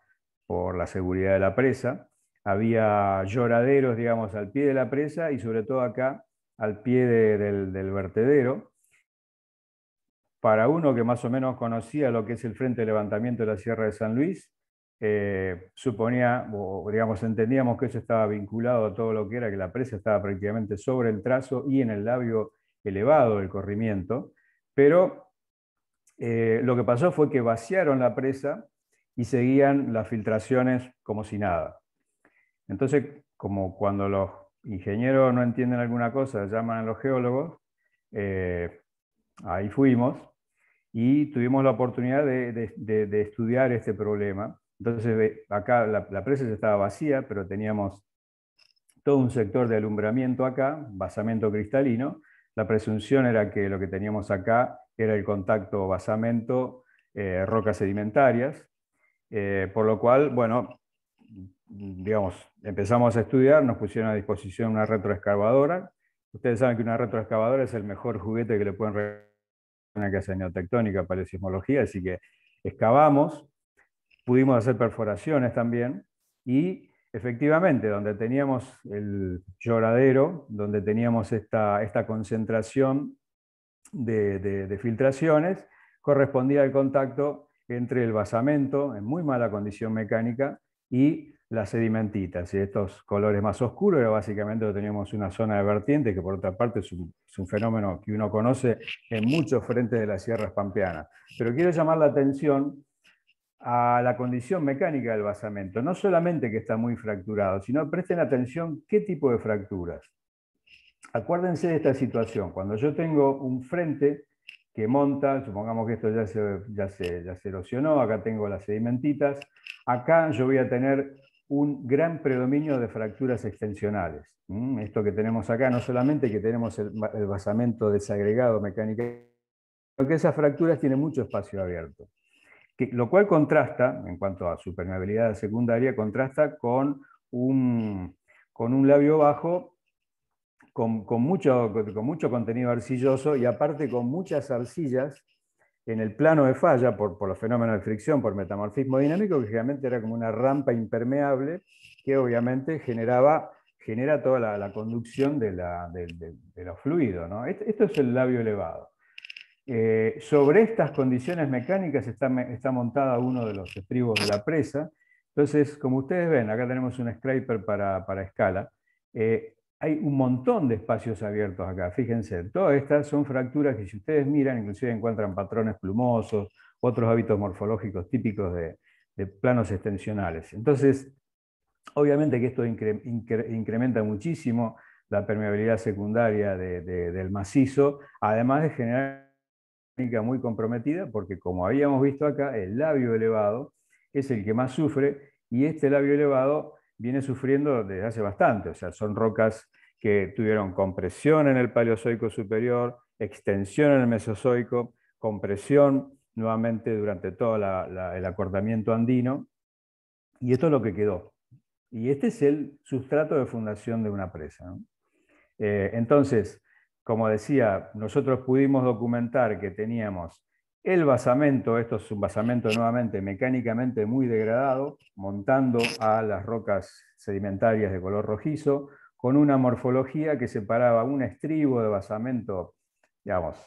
Speaker 1: seguridad de la presa. Había lloraderos, digamos, al pie de la presa y sobre todo acá al pie del vertedero. Para uno que más o menos conocía lo que es el Frente de Levantamiento de la Sierra de San Luis, eh, suponía, o digamos, entendíamos que eso estaba vinculado a todo lo que era, que la presa estaba prácticamente sobre el trazo y en el labio elevado del corrimiento, pero eh, lo que pasó fue que vaciaron la presa y seguían las filtraciones como si nada. Entonces, como cuando los ingenieros no entienden alguna cosa, llaman a los geólogos, eh, ahí fuimos y tuvimos la oportunidad de, de estudiar este problema entonces, acá la, presa estaba vacía, pero teníamos todo un sector de alumbramiento acá, basamento cristalino. La presunción era que lo que teníamos acá era el contacto basamento, eh, rocas sedimentarias, eh, por lo cual, bueno, digamos, empezamos a estudiar, nos pusieron a disposición una retroexcavadora. Ustedes saben que una retroexcavadora es el mejor juguete que le pueden regalar una casa neotectónica para la sismología, así que excavamos, pudimos hacer perforaciones también y efectivamente donde teníamos el lloradero, donde teníamos esta, concentración de, filtraciones, correspondía el contacto entre el basamento en muy mala condición mecánica y las sedimentitas. Y estos colores más oscuros era básicamente teníamos una zona de vertiente, que por otra parte es un, es un, fenómeno que uno conoce en muchos frentes de las sierras pampeanas. Pero quiero llamar la atención a la condición mecánica del basamento. No solamente que está muy fracturado, sino presten atención qué tipo de fracturas. Acuérdense de esta situación. Cuando yo tengo un frente que monta, supongamos que esto ya se, erosionó, acá tengo las sedimentitas, acá yo voy a tener un gran predominio de fracturas extensionales. Esto que tenemos acá, no solamente que tenemos el, basamento desagregado mecánicamente, sino que esas fracturas tienen mucho espacio abierto lo cual contrasta, en cuanto a su permeabilidad secundaria, contrasta con un, con un labio bajo con, mucho, con, mucho, contenido arcilloso y aparte con muchas arcillas en el plano de falla por, por los fenómenos de fricción, por metamorfismo dinámico, que generalmente era como una rampa impermeable que obviamente generaba genera toda la, conducción de, la, los fluidos. ¿no? esto, es el labio elevado. Eh, sobre estas condiciones mecánicas está, está montada uno de los estribos de la presa. Entonces, como ustedes ven, acá tenemos un scraper para, escala. Eh, hay un montón de espacios abiertos acá, fíjense. Todas estas son fracturas que si ustedes miran, inclusive encuentran patrones plumosos, otros hábitos morfológicos típicos de, planos extensionales. Entonces, obviamente que esto incrementa muchísimo la permeabilidad secundaria del macizo, además de generar muy comprometida porque, como habíamos visto acá, el labio elevado es el que más sufre y este labio elevado viene sufriendo desde hace bastante. O sea, son rocas que tuvieron compresión en el Paleozoico superior, extensión en el Mesozoico, compresión nuevamente durante todo el acortamiento andino. Y esto es lo que quedó. Y este es el sustrato de fundación de una presa. Eh, entonces, como decía, nosotros pudimos documentar que teníamos el basamento, esto es un basamento nuevamente mecánicamente muy degradado, montando a las rocas sedimentarias de color rojizo, con una morfología que separaba un estribo de basamento, digamos,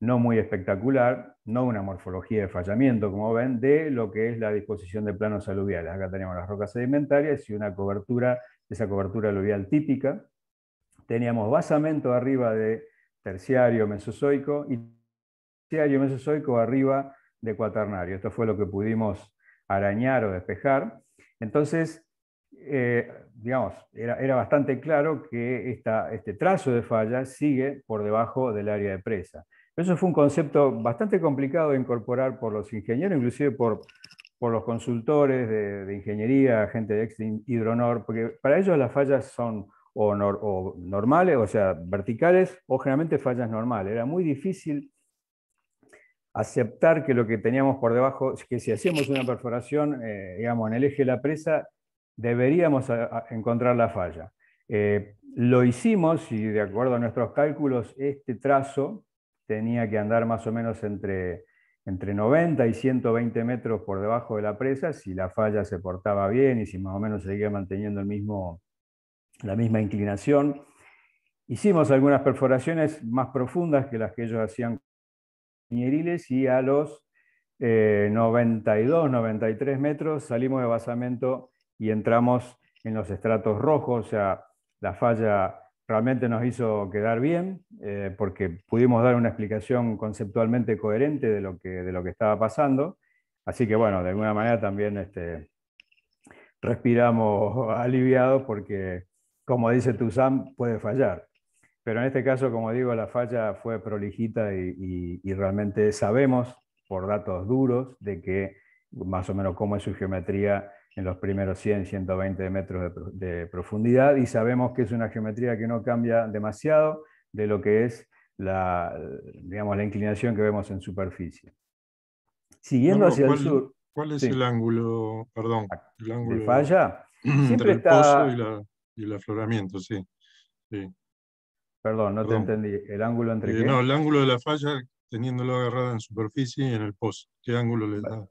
Speaker 1: no muy espectacular, no una morfología de fallamiento, como ven, de lo que es la disposición de planos aluviales. Acá tenemos las rocas sedimentarias y una cobertura, esa cobertura aluvial típica, teníamos basamento arriba de terciario mesozoico y terciario mesozoico arriba de cuaternario. Esto fue lo que pudimos arañar o despejar. Entonces, eh, digamos, era, bastante claro que este trazo de falla sigue por debajo del área de presa. Eso fue un concepto bastante complicado de incorporar por los ingenieros, inclusive por, por los consultores de, ingeniería, gente de ex Hidronor, porque para ellos las fallas son o, normales, o sea, verticales, o generalmente fallas normales. Era muy difícil aceptar que lo que teníamos por debajo, que si hacíamos una perforación, eh, digamos, en el eje de la presa, deberíamos eh, encontrar la falla. Eh, lo hicimos y de acuerdo a nuestros cálculos, este trazo tenía que andar más o menos entre, entre 90 y 120 metros por debajo de la presa si la falla se portaba bien y si más o menos seguía manteniendo el mismo, la misma inclinación. Hicimos algunas perforaciones más profundas que las que ellos hacían con Piñeriles y a los 92, eh, 93 metros salimos de basamento y entramos en los estratos rojos, o sea, la falla realmente nos hizo quedar bien eh, porque pudimos dar una explicación conceptualmente coherente de lo que, de lo que estaba pasando. Así que bueno, de alguna manera también este, respiramos aliviados porque como dice Tuzán, puede fallar. Pero en este caso, como digo, la falla fue prolijita y, realmente sabemos por datos duros de que más o menos cómo es su geometría en los primeros 100, 120 metros de, profundidad y sabemos que es una geometría que no cambia demasiado de lo que es la, digamos, la inclinación que vemos en superficie. Siguiendo hacia el sur... ¿Cuál es el ángulo, perdón,
Speaker 2: el ángulo de falla?
Speaker 1: Siempre está...
Speaker 2: la y el afloramiento,
Speaker 1: sí. Perdón, no te entendí. ¿El ángulo entre eh, No, el
Speaker 2: ángulo de la falla teniéndolo agarrada en superficie y en el pozo ¿Qué ángulo le da?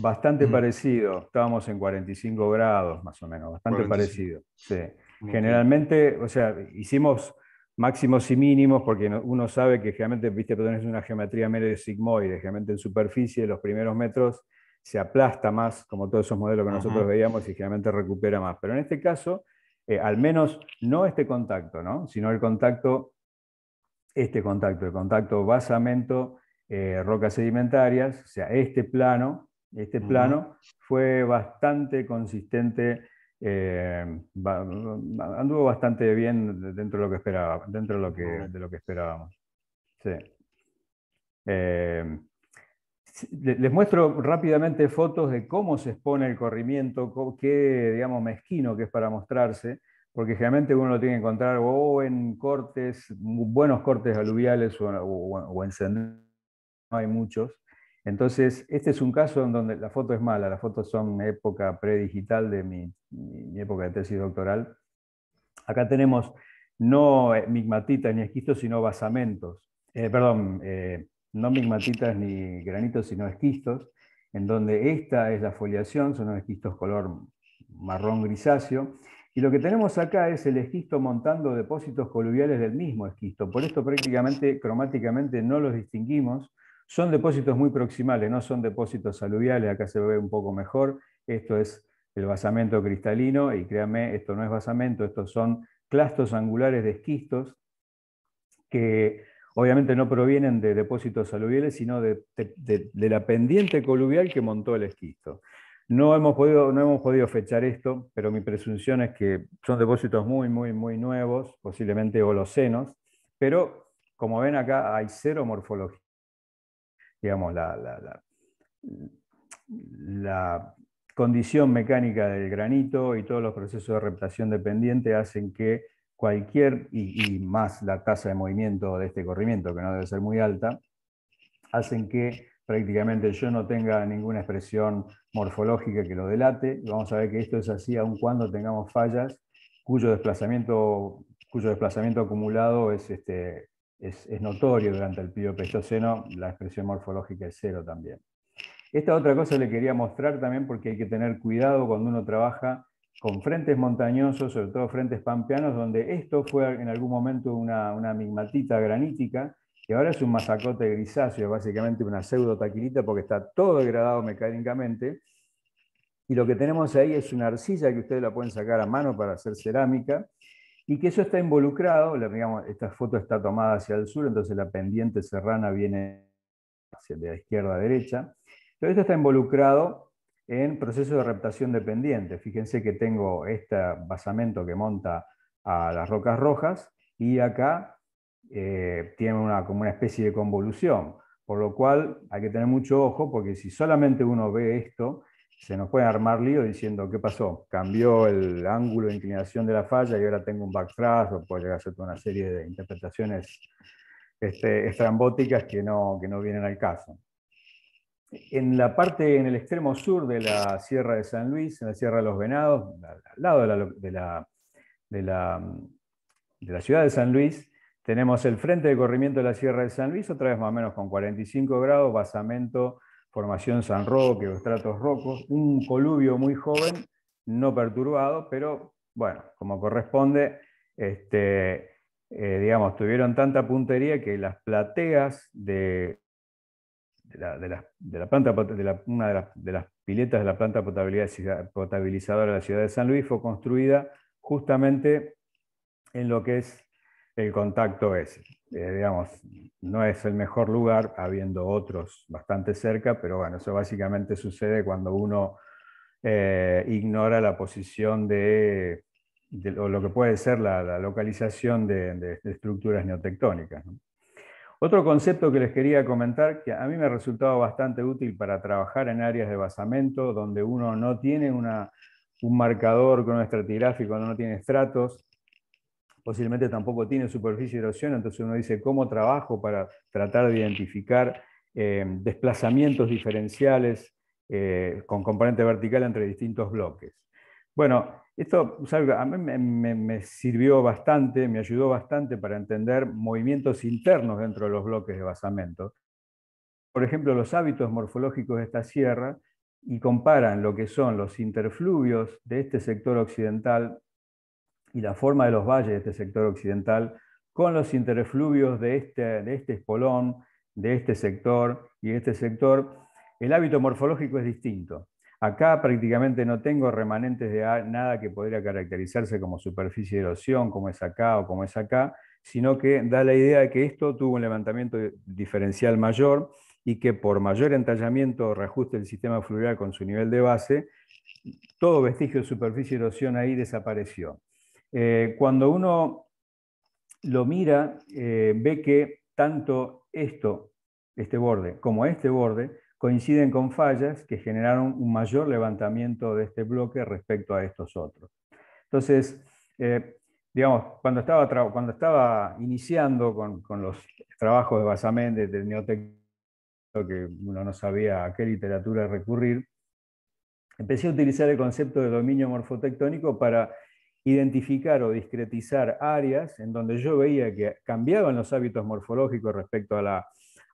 Speaker 1: Bastante mm. parecido. Estábamos en 45 grados, más o menos. Bastante parecido. Sí. Generalmente, o sea, hicimos máximos y mínimos, porque uno sabe que generalmente, viste, perdón, es una geometría medio de sigmoide, generalmente en superficie, los primeros metros se aplasta más, como todos esos modelos que nosotros veíamos, y generalmente recupera más. Pero en este caso, eh, al menos no este contacto, sino el contacto, este contacto, el contacto basamento, eh, rocas sedimentarias, o sea, este plano, este plano fue bastante consistente, eh, anduvo bastante bien dentro de lo que esperaba, dentro de lo que esperábamos. Sí. Les muestro rápidamente fotos de cómo se expone el corrimiento, qué, digamos, mezquino que es para mostrarse, porque generalmente uno lo tiene que encontrar o en cortes, buenos cortes aluviales o, en senderos, no hay muchos. Entonces, este es un caso en donde la foto es mala, las fotos son época predigital de mi, época de tesis doctoral. Acá tenemos no eh, migmatitas ni esquistos, sino basamentos, eh, perdón, eh, no migmatitas ni granitos, sino esquistos, en donde esta es la foliación, son esquistos color marrón grisáceo, y lo que tenemos acá es el esquisto montando depósitos coluviales del mismo esquisto. Por esto prácticamente cromáticamente no los distinguimos. Son depósitos muy proximales, no son depósitos aluviales. Acá se ve un poco mejor. Esto es el basamento cristalino y créanme, esto no es basamento, estos son clastos angulares de esquistos que obviamente no provienen de depósitos aluviales, sino de, la pendiente coluvial que montó el esquisto. No hemos, podido, no hemos podido fechar esto, pero mi presunción es que son depósitos muy, muy, muy nuevos, posiblemente holocenos, pero como ven acá hay cero morfología. Digamos, la, la condición mecánica del granito y todos los procesos de reptación pendiente hacen que cualquier, y, más la tasa de movimiento de este corrimiento, que no debe ser muy alta, hacen que prácticamente yo no tenga ninguna expresión morfológica que lo delate. vamos a ver que esto es así aun cuando tengamos fallas cuyo desplazamiento, cuyo desplazamiento acumulado es, este, es, notorio durante el periodo pleistoceno, la expresión morfológica es cero también. Esta otra cosa le quería mostrar también porque hay que tener cuidado cuando uno trabaja con frentes montañosos, sobre todo frentes pampeanos, donde esto fue en algún momento una, migmatita granítica, y ahora es un mazacote grisáceo, es básicamente una pseudo taquilita porque está todo degradado mecánicamente. Y lo que tenemos ahí es una arcilla que ustedes la pueden sacar a mano para hacer cerámica, y que eso está involucrado, digamos, esta foto está tomada hacia el sur, entonces la pendiente serrana viene hacia de la izquierda a derecha, pero esto está involucrado en proceso de reptación dependiente. Fíjense que tengo este basamento que monta a las rocas rojas y acá eh, tiene una, como una especie de convolución, por lo cual hay que tener mucho ojo porque si solamente uno ve esto, se nos puede armar lío diciendo, ¿qué pasó? Cambió el ángulo de inclinación de la falla y ahora tengo un thrust o puede llegar a ser toda una serie de interpretaciones este, estrambóticas que no vienen al caso en la parte, en el extremo sur de la Sierra de San Luis, en la Sierra de los Venados, al lado de la, de la, ciudad de San Luis, tenemos el frente de corrimiento de la Sierra de San Luis, otra vez más o menos con 45 grados, basamento, formación San Roque los estratos rocos, un colubio muy joven, no perturbado, pero bueno, como corresponde, este, eh, digamos, tuvieron tanta puntería que las plateas de, de, la, planta, una de las, piletas de la planta potabilizadora de la ciudad de San Luis fue construida justamente en lo que es el contacto ese. Eh, digamos, no es el mejor lugar, habiendo otros bastante cerca, pero bueno, eso básicamente sucede cuando uno eh, ignora la posición de, lo que puede ser la, localización de, estructuras neotectónicas. Otro concepto que les quería comentar, que a mí me ha resultado bastante útil para trabajar en áreas de basamento, donde uno no tiene un marcador con un no tiene estratos, posiblemente tampoco tiene superficie de erosión, entonces uno dice, ¿cómo trabajo para tratar de identificar eh, desplazamientos diferenciales eh, con componente vertical entre distintos bloques? Bueno, esto a mí me, sirvió bastante, me ayudó bastante para entender movimientos internos dentro de los bloques de basamento. Por ejemplo, los hábitos morfológicos de esta sierra y comparan lo que son los interfluvios de este sector occidental y la forma de los valles de este sector occidental con los interfluvios de este, de este espolón, de este sector y de este sector. El hábito morfológico es distinto. Acá prácticamente no tengo remanentes de nada que podría caracterizarse como superficie de erosión, como es acá o como es acá, sino que da la idea de que esto tuvo un levantamiento diferencial mayor y que por mayor entallamiento o reajuste del sistema fluvial con su nivel de base, todo vestigio de superficie de erosión ahí desapareció. Eh, cuando uno lo mira, eh, ve que tanto esto, este borde, como este borde, coinciden con fallas que generaron un mayor levantamiento de este bloque respecto a estos otros. Entonces, eh, digamos, cuando estaba, cuando estaba iniciando con, los trabajos de Basamente, de Neotec, que uno no sabía a qué literatura recurrir, empecé a utilizar el concepto de dominio morfotectónico para identificar o discretizar áreas en donde yo veía que cambiaban los hábitos morfológicos respecto a la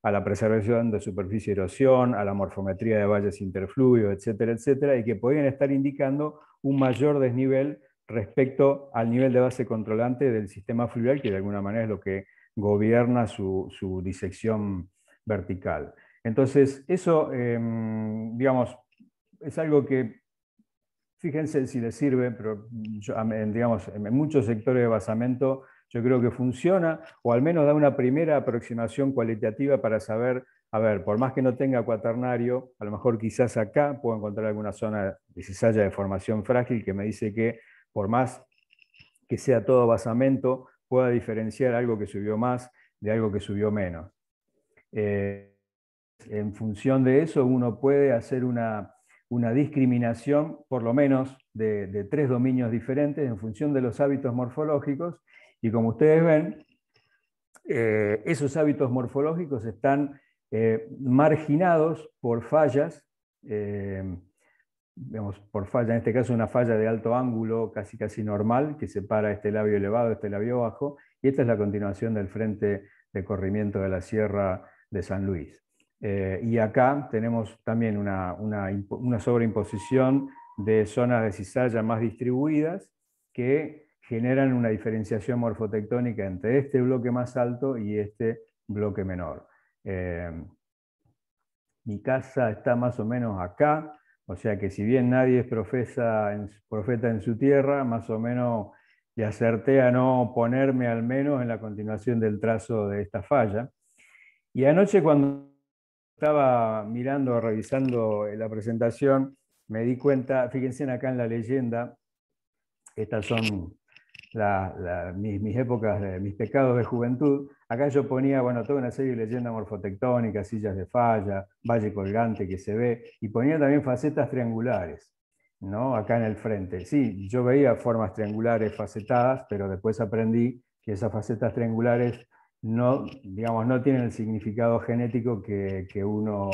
Speaker 1: a la preservación de superficie de erosión, a la morfometría de valles interfluvios, etcétera, etcétera, y que podían estar indicando un mayor desnivel respecto al nivel de base controlante del sistema fluvial, que de alguna manera es lo que gobierna su, disección vertical. Entonces, eso, em, digamos, es algo que, fíjense si les sirve, pero digamos, en muchos sectores de basamento yo creo que funciona, o al menos da una primera aproximación cualitativa para saber, a ver, por más que no tenga cuaternario, a lo mejor quizás acá puedo encontrar alguna zona de cizalla de formación frágil que me dice que por más que sea todo basamento, pueda diferenciar algo que subió más de algo que subió menos. Eh, en función de eso, uno puede hacer una, discriminación, por lo menos, de, tres dominios diferentes en función de los hábitos morfológicos y como ustedes ven, eh, esos hábitos morfológicos están eh, marginados por fallas, eh, por falla, en este caso una falla de alto ángulo casi casi normal, que separa este labio elevado, este labio bajo, y esta es la continuación del frente de corrimiento de la Sierra de San Luis. y acá tenemos también una, una, una sobreimposición de zonas de cizalla más distribuidas que generan una diferenciación morfotectónica entre este bloque más alto y este bloque menor. Eh, mi casa está más o menos acá, o sea que si bien nadie es profeta en su tierra, más o menos le acerté a no ponerme al menos en la continuación del trazo de esta falla. Y anoche cuando estaba mirando, revisando la presentación, me di cuenta, fíjense acá en la leyenda, estas son mis, épocas, mis pecados de juventud, acá yo ponía, bueno, toda una serie de leyendas morfotectónicas, sillas de falla, valle colgante que se ve, y ponía también facetas triangulares, ¿no? Acá en el frente. Sí, yo veía formas triangulares facetadas, pero después aprendí que esas facetas triangulares no, digamos, no tienen el significado genético que, que uno,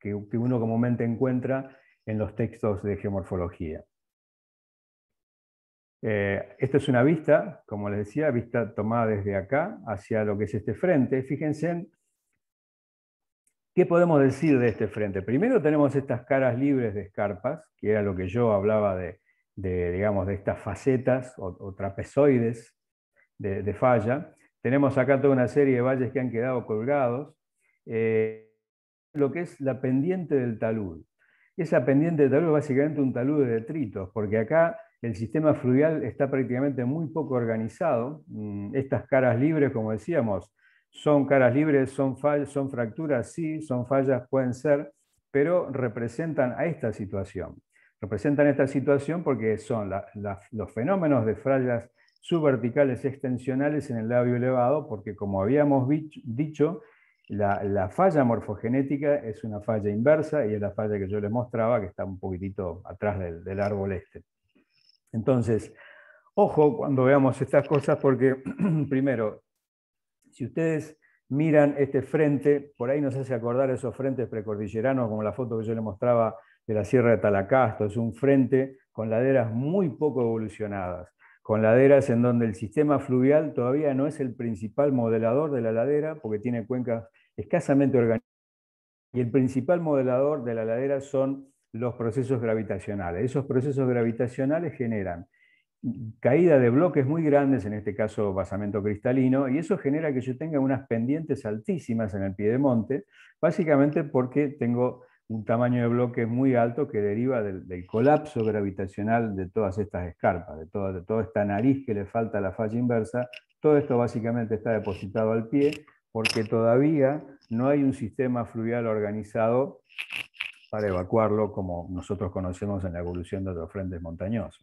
Speaker 1: que, que uno comúnmente encuentra en los textos de geomorfología. Eh, esta es una vista, como les decía, vista tomada desde acá hacia lo que es este frente. Fíjense, ¿qué podemos decir de este frente? Primero tenemos estas caras libres de escarpas, que era lo que yo hablaba de, digamos, de estas facetas o, trapezoides de, falla. Tenemos acá toda una serie de valles que han quedado colgados. Eh, lo que es la pendiente del talud. Esa pendiente del talud es básicamente un talud de detritos, porque acá el sistema fluvial está prácticamente muy poco organizado. Mm, estas caras libres, como decíamos, son caras libres, son, son fracturas, sí, son fallas, pueden ser, pero representan a esta situación. Representan esta situación porque son los fenómenos de fallas subverticales extensionales en el labio elevado, porque como habíamos dicho, la, falla morfogenética es una falla inversa y es la falla que yo les mostraba, que está un poquitito atrás del árbol este. Entonces, ojo cuando veamos estas cosas porque, primero, si ustedes miran este frente, por ahí nos hace acordar esos frentes precordilleranos, como la foto que yo le mostraba de la Sierra de Talacasto, es un frente con laderas muy poco evolucionadas, con laderas en donde el sistema fluvial todavía no es el principal modelador de la ladera, porque tiene cuencas escasamente organizadas, y el principal modelador de la ladera son los procesos gravitacionales. Esos procesos gravitacionales generan caída de bloques muy grandes, en este caso basamento cristalino, y eso genera que yo tenga unas pendientes altísimas en el pie de monte, básicamente porque tengo un tamaño de bloque muy alto que deriva del, colapso gravitacional de todas estas escarpas, de, de toda esta nariz que le falta a la falla inversa. Todo esto básicamente está depositado al pie porque todavía no hay un sistema fluvial organizado para evacuarlo como nosotros conocemos en la evolución de los frentes montañosos.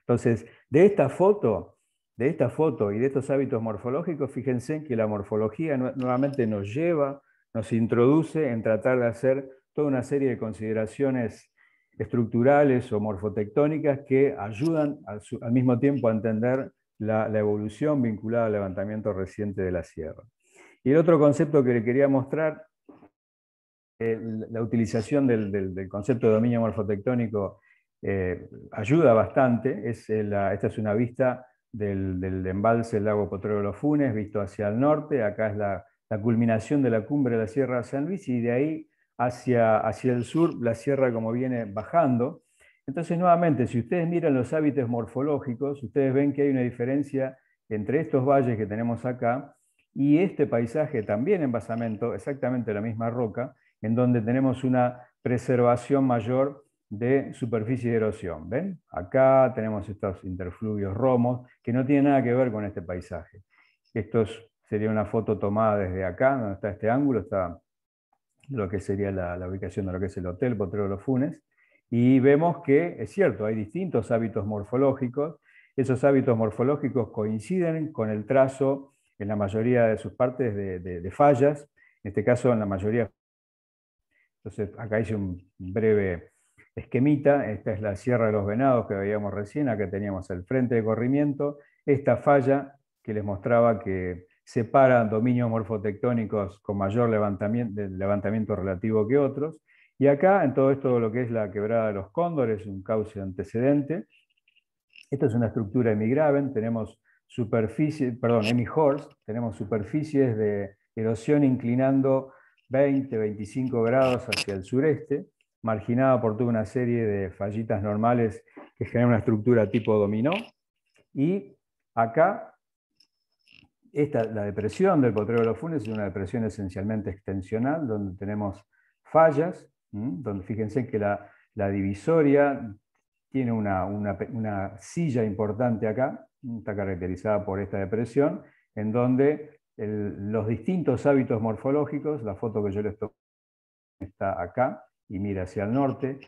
Speaker 1: Entonces, de esta foto, de esta foto y de estos hábitos morfológicos, fíjense que la morfología nuevamente nos lleva, nos introduce en tratar de hacer toda una serie de consideraciones estructurales o morfotectónicas que ayudan al, mismo tiempo a entender la, la, evolución vinculada al levantamiento reciente de la sierra. Y el otro concepto que le quería mostrar eh, la utilización del, concepto de dominio morfotectónico eh, ayuda bastante. Eh, esta es una vista del, embalse del lago Potrero de los Funes, visto hacia el norte. Acá es la, culminación de la cumbre de la Sierra San Luis y de ahí hacia, hacia el sur, la sierra como viene bajando. Entonces, nuevamente, si ustedes miran los hábitos morfológicos, ustedes ven que hay una diferencia entre estos valles que tenemos acá y este paisaje también en basamento, exactamente la misma roca, en donde tenemos una preservación mayor de superficie de erosión. ¿Ven? Acá tenemos estos interfluvios romos que no tienen nada que ver con este paisaje. Esto sería una foto tomada desde acá, donde está este ángulo, está lo que sería la, ubicación de lo que es el hotel Potrero de los Funes. Y vemos que, es cierto, hay distintos hábitos morfológicos. Esos hábitos morfológicos coinciden con el trazo en la mayoría de sus partes de, de fallas, en este caso en la mayoría entonces, acá hice un breve esquemita. Esta es la Sierra de los Venados que veíamos recién. Acá teníamos el frente de corrimiento. Esta falla que les mostraba que separa dominios morfotectónicos con mayor levantamiento, relativo que otros. Y acá, en todo esto, lo que es la quebrada de los cóndores, un cauce antecedente. Esta es una estructura hemigraven. Tenemos superficie, perdón, Tenemos superficies de erosión inclinando 20, 25 grados hacia el sureste, marginada por toda una serie de fallitas normales que generan una estructura tipo dominó. Y acá, esta, la depresión del potrero de los funes es una depresión esencialmente extensional, donde tenemos fallas, donde fíjense que la, divisoria tiene una, una, silla importante acá, está caracterizada por esta depresión, en donde los distintos hábitos morfológicos, la foto que yo les tomo está acá y mira hacia el norte,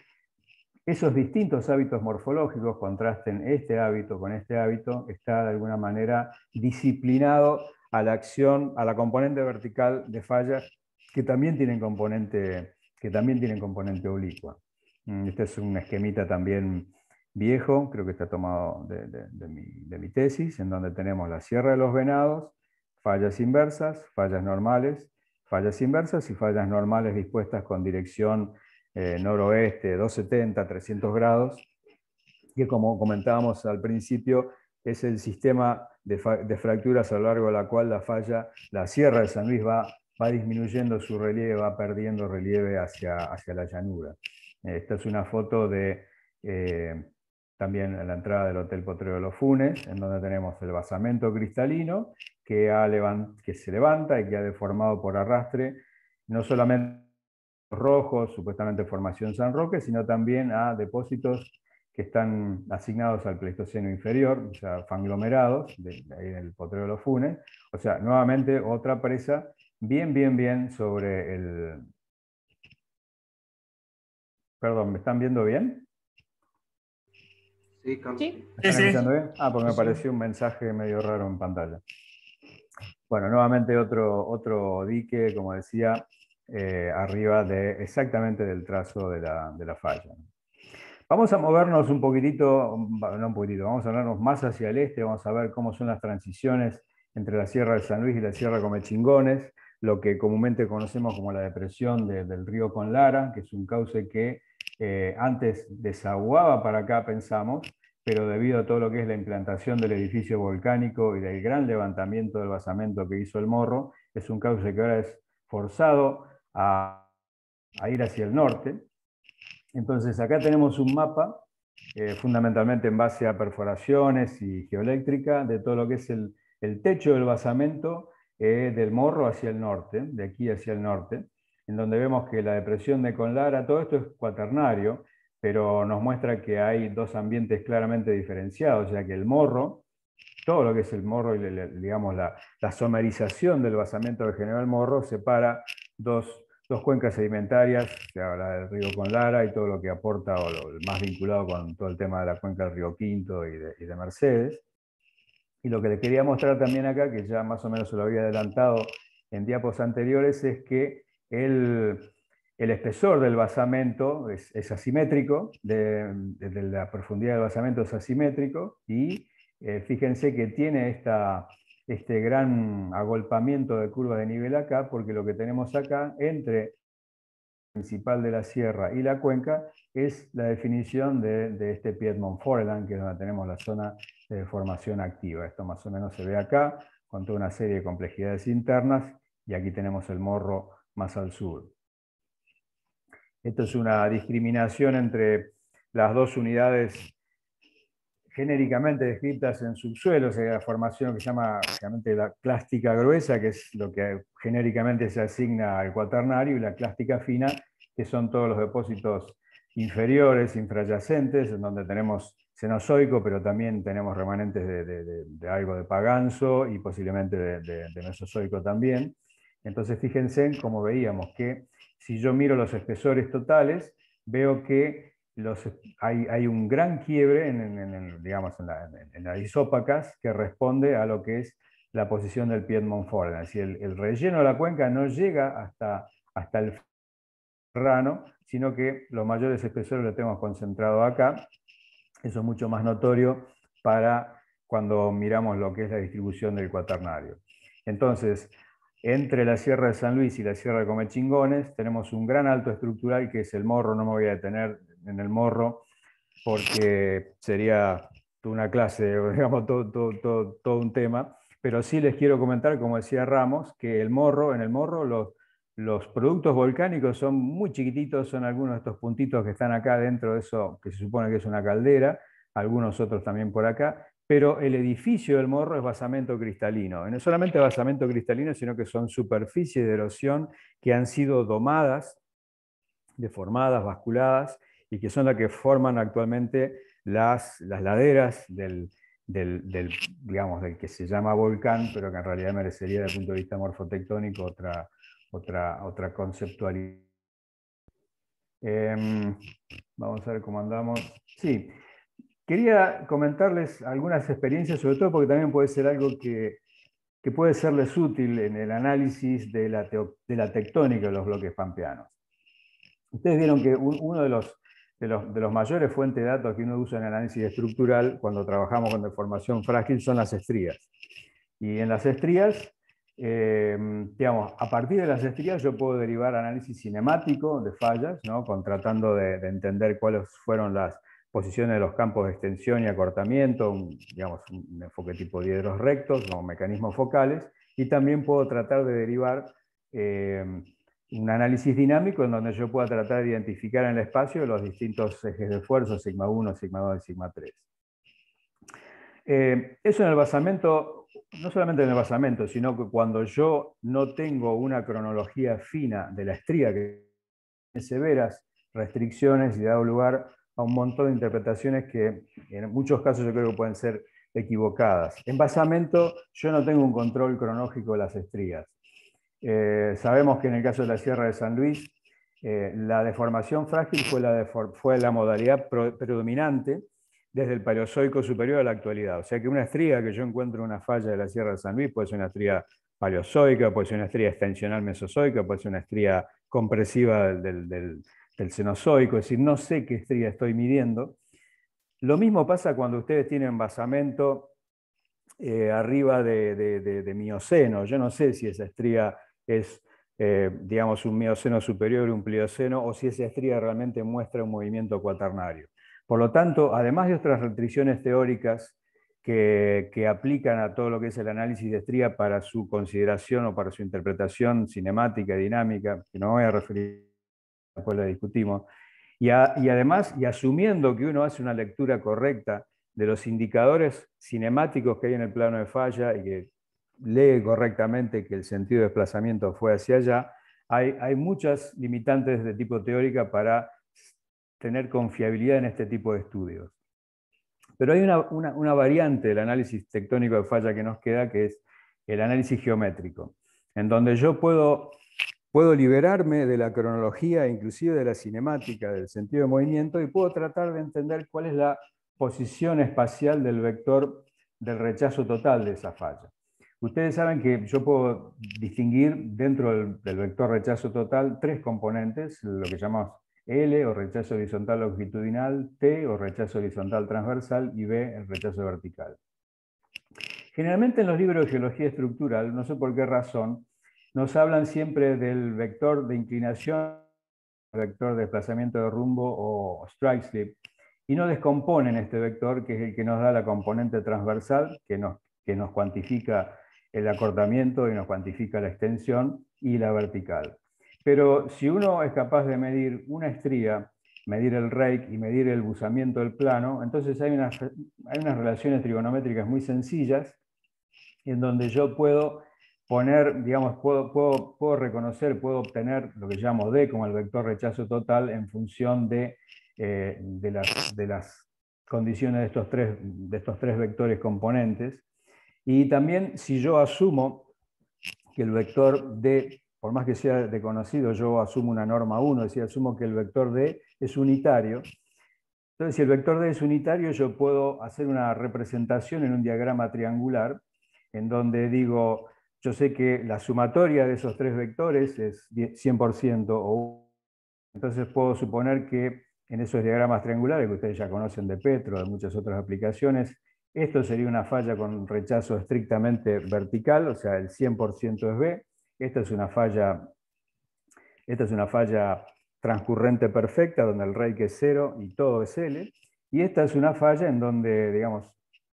Speaker 1: esos distintos hábitos morfológicos contrasten este hábito con este hábito, está de alguna manera disciplinado a la acción, a la componente vertical de falla, que también tienen componente, que también tienen componente oblicua. Mm, este es un esquemita también viejo, creo que está tomado mi, de mi tesis, en donde tenemos la Sierra de los Venados, fallas inversas, fallas normales, fallas inversas y fallas normales dispuestas con dirección eh, noroeste, 270, 300 grados, que como comentábamos al principio, es el sistema de, fracturas a lo largo de la cual la falla, la sierra de San Luis va, disminuyendo su relieve, va perdiendo relieve hacia, hacia la llanura. Esta es una foto de eh, también en la entrada del Hotel Potrero de los Funes, en donde tenemos el basamento cristalino que, que se levanta y que ha deformado por arrastre, no solamente los rojos, supuestamente formación San Roque, sino también a depósitos que están asignados al Pleistoceno inferior, o sea, fanglomerados, ahí en el Potrero de los Funes. O sea, nuevamente otra presa bien, bien, bien sobre el... Perdón, ¿me están viendo bien? Sí, ¿Me están bien? Ah, porque me apareció un mensaje medio raro en pantalla. Bueno, nuevamente otro, otro dique, como decía, eh, arriba de exactamente del trazo de la, falla. Vamos a movernos un poquitito, no un poquitito, vamos a movernos más hacia el este, vamos a ver cómo son las transiciones entre la Sierra de San Luis y la Sierra Comechingones, lo que comúnmente conocemos como la depresión del río Conlara, que es un cauce que eh, antes desaguaba para acá, pensamos, pero debido a todo lo que es la implantación del edificio volcánico y del gran levantamiento del basamento que hizo el morro, es un cauce que ahora es forzado a, ir hacia el norte. Entonces acá tenemos un mapa, eh, fundamentalmente en base a perforaciones y geoeléctrica, de todo lo que es el, techo del basamento eh, del morro hacia el norte, de aquí hacia el norte, en donde vemos que la depresión de Conlara, todo esto es cuaternario, pero nos muestra que hay dos ambientes claramente diferenciados, ya que el morro, todo lo que es el morro y digamos, la, somerización del basamento del General Morro separa dos, cuencas sedimentarias, se habla del río Conlara y todo lo que aporta, o lo, más vinculado con todo el tema de la cuenca del río Quinto y de, de Mercedes. Y lo que le quería mostrar también acá, que ya más o menos se lo había adelantado en diapos anteriores, es que el, el espesor del basamento es, asimétrico, la profundidad del basamento es asimétrico y eh, fíjense que tiene este gran agolpamiento de curvas de nivel acá, porque lo que tenemos acá entre principal de la sierra y la cuenca es la definición de, este Piedmont Foreland, que es donde tenemos la zona de formación activa. Esto más o menos se ve acá, con toda una serie de complejidades internas, y aquí tenemos el morro más al sur. Esto es una discriminación entre las dos unidades genéricamente descritas en subsuelo, o la formación que se llama la clástica gruesa, que es lo que genéricamente se asigna al cuaternario, y la clástica fina, que son todos los depósitos inferiores, infrayacentes, en donde tenemos cenozoico, pero también tenemos remanentes de, de algo de paganso y posiblemente de, mesozoico también. Entonces, fíjense, como veíamos, que si yo miro los espesores totales, veo que los, hay, un gran quiebre en, digamos, en, la, las isópacas que responde a lo que es la posición del Piedmont Montfort. Es el, relleno de la cuenca no llega hasta, hasta el rano, sino que los mayores espesores los tenemos concentrado acá. Eso es mucho más notorio para cuando miramos lo que es la distribución del cuaternario. Entonces, entre la Sierra de San Luis y la Sierra de Comechingones tenemos un gran alto estructural que es el morro, no me voy a detener en el morro porque sería una clase, digamos, todo, un tema, pero sí les quiero comentar, como decía Ramos, que el morro, en el morro los, los productos volcánicos son muy chiquititos, son algunos de estos puntitos que están acá dentro de eso que se supone que es una caldera, algunos otros también por acá, pero el edificio del morro es basamento cristalino. no solamente basamento cristalino, sino que son superficies de erosión que han sido domadas, deformadas, basculadas, y que son las que forman actualmente las, laderas del, digamos, del que se llama volcán, pero que en realidad merecería desde el punto de vista morfotectónico otra, otra, otra conceptualidad. Em, vamos a ver cómo andamos. Sí, Quería comentarles algunas experiencias, sobre todo porque también puede ser algo que, puede serles útil en el análisis de la, tectónica de los bloques pampeanos. Ustedes vieron que uno de los, mayores fuentes de datos que uno usa en análisis estructural cuando trabajamos con deformación frágil son las estrías. Y en las estrías eh, digamos, a partir de las estrías yo puedo derivar análisis cinemático de fallas, ¿no? tratando de, entender cuáles fueron las, posiciones de los campos de extensión y acortamiento, un, digamos, un enfoque tipo de hiedros rectos o mecanismos focales, y también puedo tratar de derivar eh, un análisis dinámico en donde yo pueda tratar de identificar en el espacio los distintos ejes de esfuerzo, sigma 1, sigma 2 y sigma 3. Eh, eso en el basamento, no solamente en el basamento, sino que cuando yo no tengo una cronología fina de la estría que tiene severas restricciones y dado lugar a a un montón de interpretaciones que en muchos casos yo creo que pueden ser equivocadas. En basamento yo no tengo un control cronológico de las estrías. Eh, sabemos que en el caso de la Sierra de San Luis, eh, la deformación frágil fue la, modalidad predominante desde el Paleozoico superior a la actualidad. O sea que una estría que yo encuentro en una falla de la Sierra de San Luis puede ser una estría paleozoica, puede ser una estría extensional mesozoica, puede ser una estría compresiva del del Cenozoico, es decir, no sé qué estría estoy midiendo. Lo mismo pasa cuando ustedes tienen basamento eh, arriba de, Mioceno. Yo no sé si esa estría es, eh, digamos, un Mioceno superior, un Plioceno, o si esa estría realmente muestra un movimiento cuaternario. Por lo tanto, además de otras restricciones teóricas que, que, aplican a todo lo que es el análisis de estría para su consideración o para su interpretación cinemática, dinámica, que no voy a referir después lo discutimos, y, además, y asumiendo que uno hace una lectura correcta de los indicadores cinemáticos que hay en el plano de falla y que lee correctamente que el sentido de desplazamiento fue hacia allá, hay, muchas limitantes de tipo teórica para tener confiabilidad en este tipo de estudios. Pero hay una, variante del análisis tectónico de falla que nos queda, que es el análisis geométrico, en donde yo puedo Puedo liberarme de la cronología, inclusive de la cinemática, del sentido de movimiento, y puedo tratar de entender cuál es la posición espacial del vector del rechazo total de esa falla. Ustedes saben que yo puedo distinguir dentro del, vector rechazo total tres componentes, lo que llamamos L o rechazo horizontal longitudinal, T o rechazo horizontal transversal y B el rechazo vertical. Generalmente en los libros de geología estructural, no sé por qué razón, nos hablan siempre del vector de inclinación, vector de desplazamiento de rumbo o strike slip, y no descomponen este vector, que es el que nos da la componente transversal, que nos, que nos cuantifica el acortamiento y nos cuantifica la extensión, y la vertical. Pero si uno es capaz de medir una estría, medir el rake y medir el buzamiento del plano, entonces hay hay unas relaciones trigonométricas muy sencillas en donde yo puedo digamos, puedo, puedo, reconocer, puedo obtener lo que llamo D como el vector rechazo total en función de, eh, de, las, condiciones de estos, tres, de estos tres vectores componentes. Y también si yo asumo que el vector D, por más que sea reconocido, yo asumo una norma 1, es decir, asumo que el vector D es unitario, entonces, si el vector D es unitario, yo puedo hacer una representación en un diagrama triangular, en donde digo, yo sé que la sumatoria de esos tres vectores es 100% o 1. Entonces puedo suponer que en esos diagramas triangulares que ustedes ya conocen de Petro, de muchas otras aplicaciones, esto sería una falla con rechazo estrictamente vertical, o sea, el 100% es B. Esta es una falla, esta es una falla transcurrente perfecta, donde el rey que es cero y todo es L. Y esta es una falla en donde, digamos,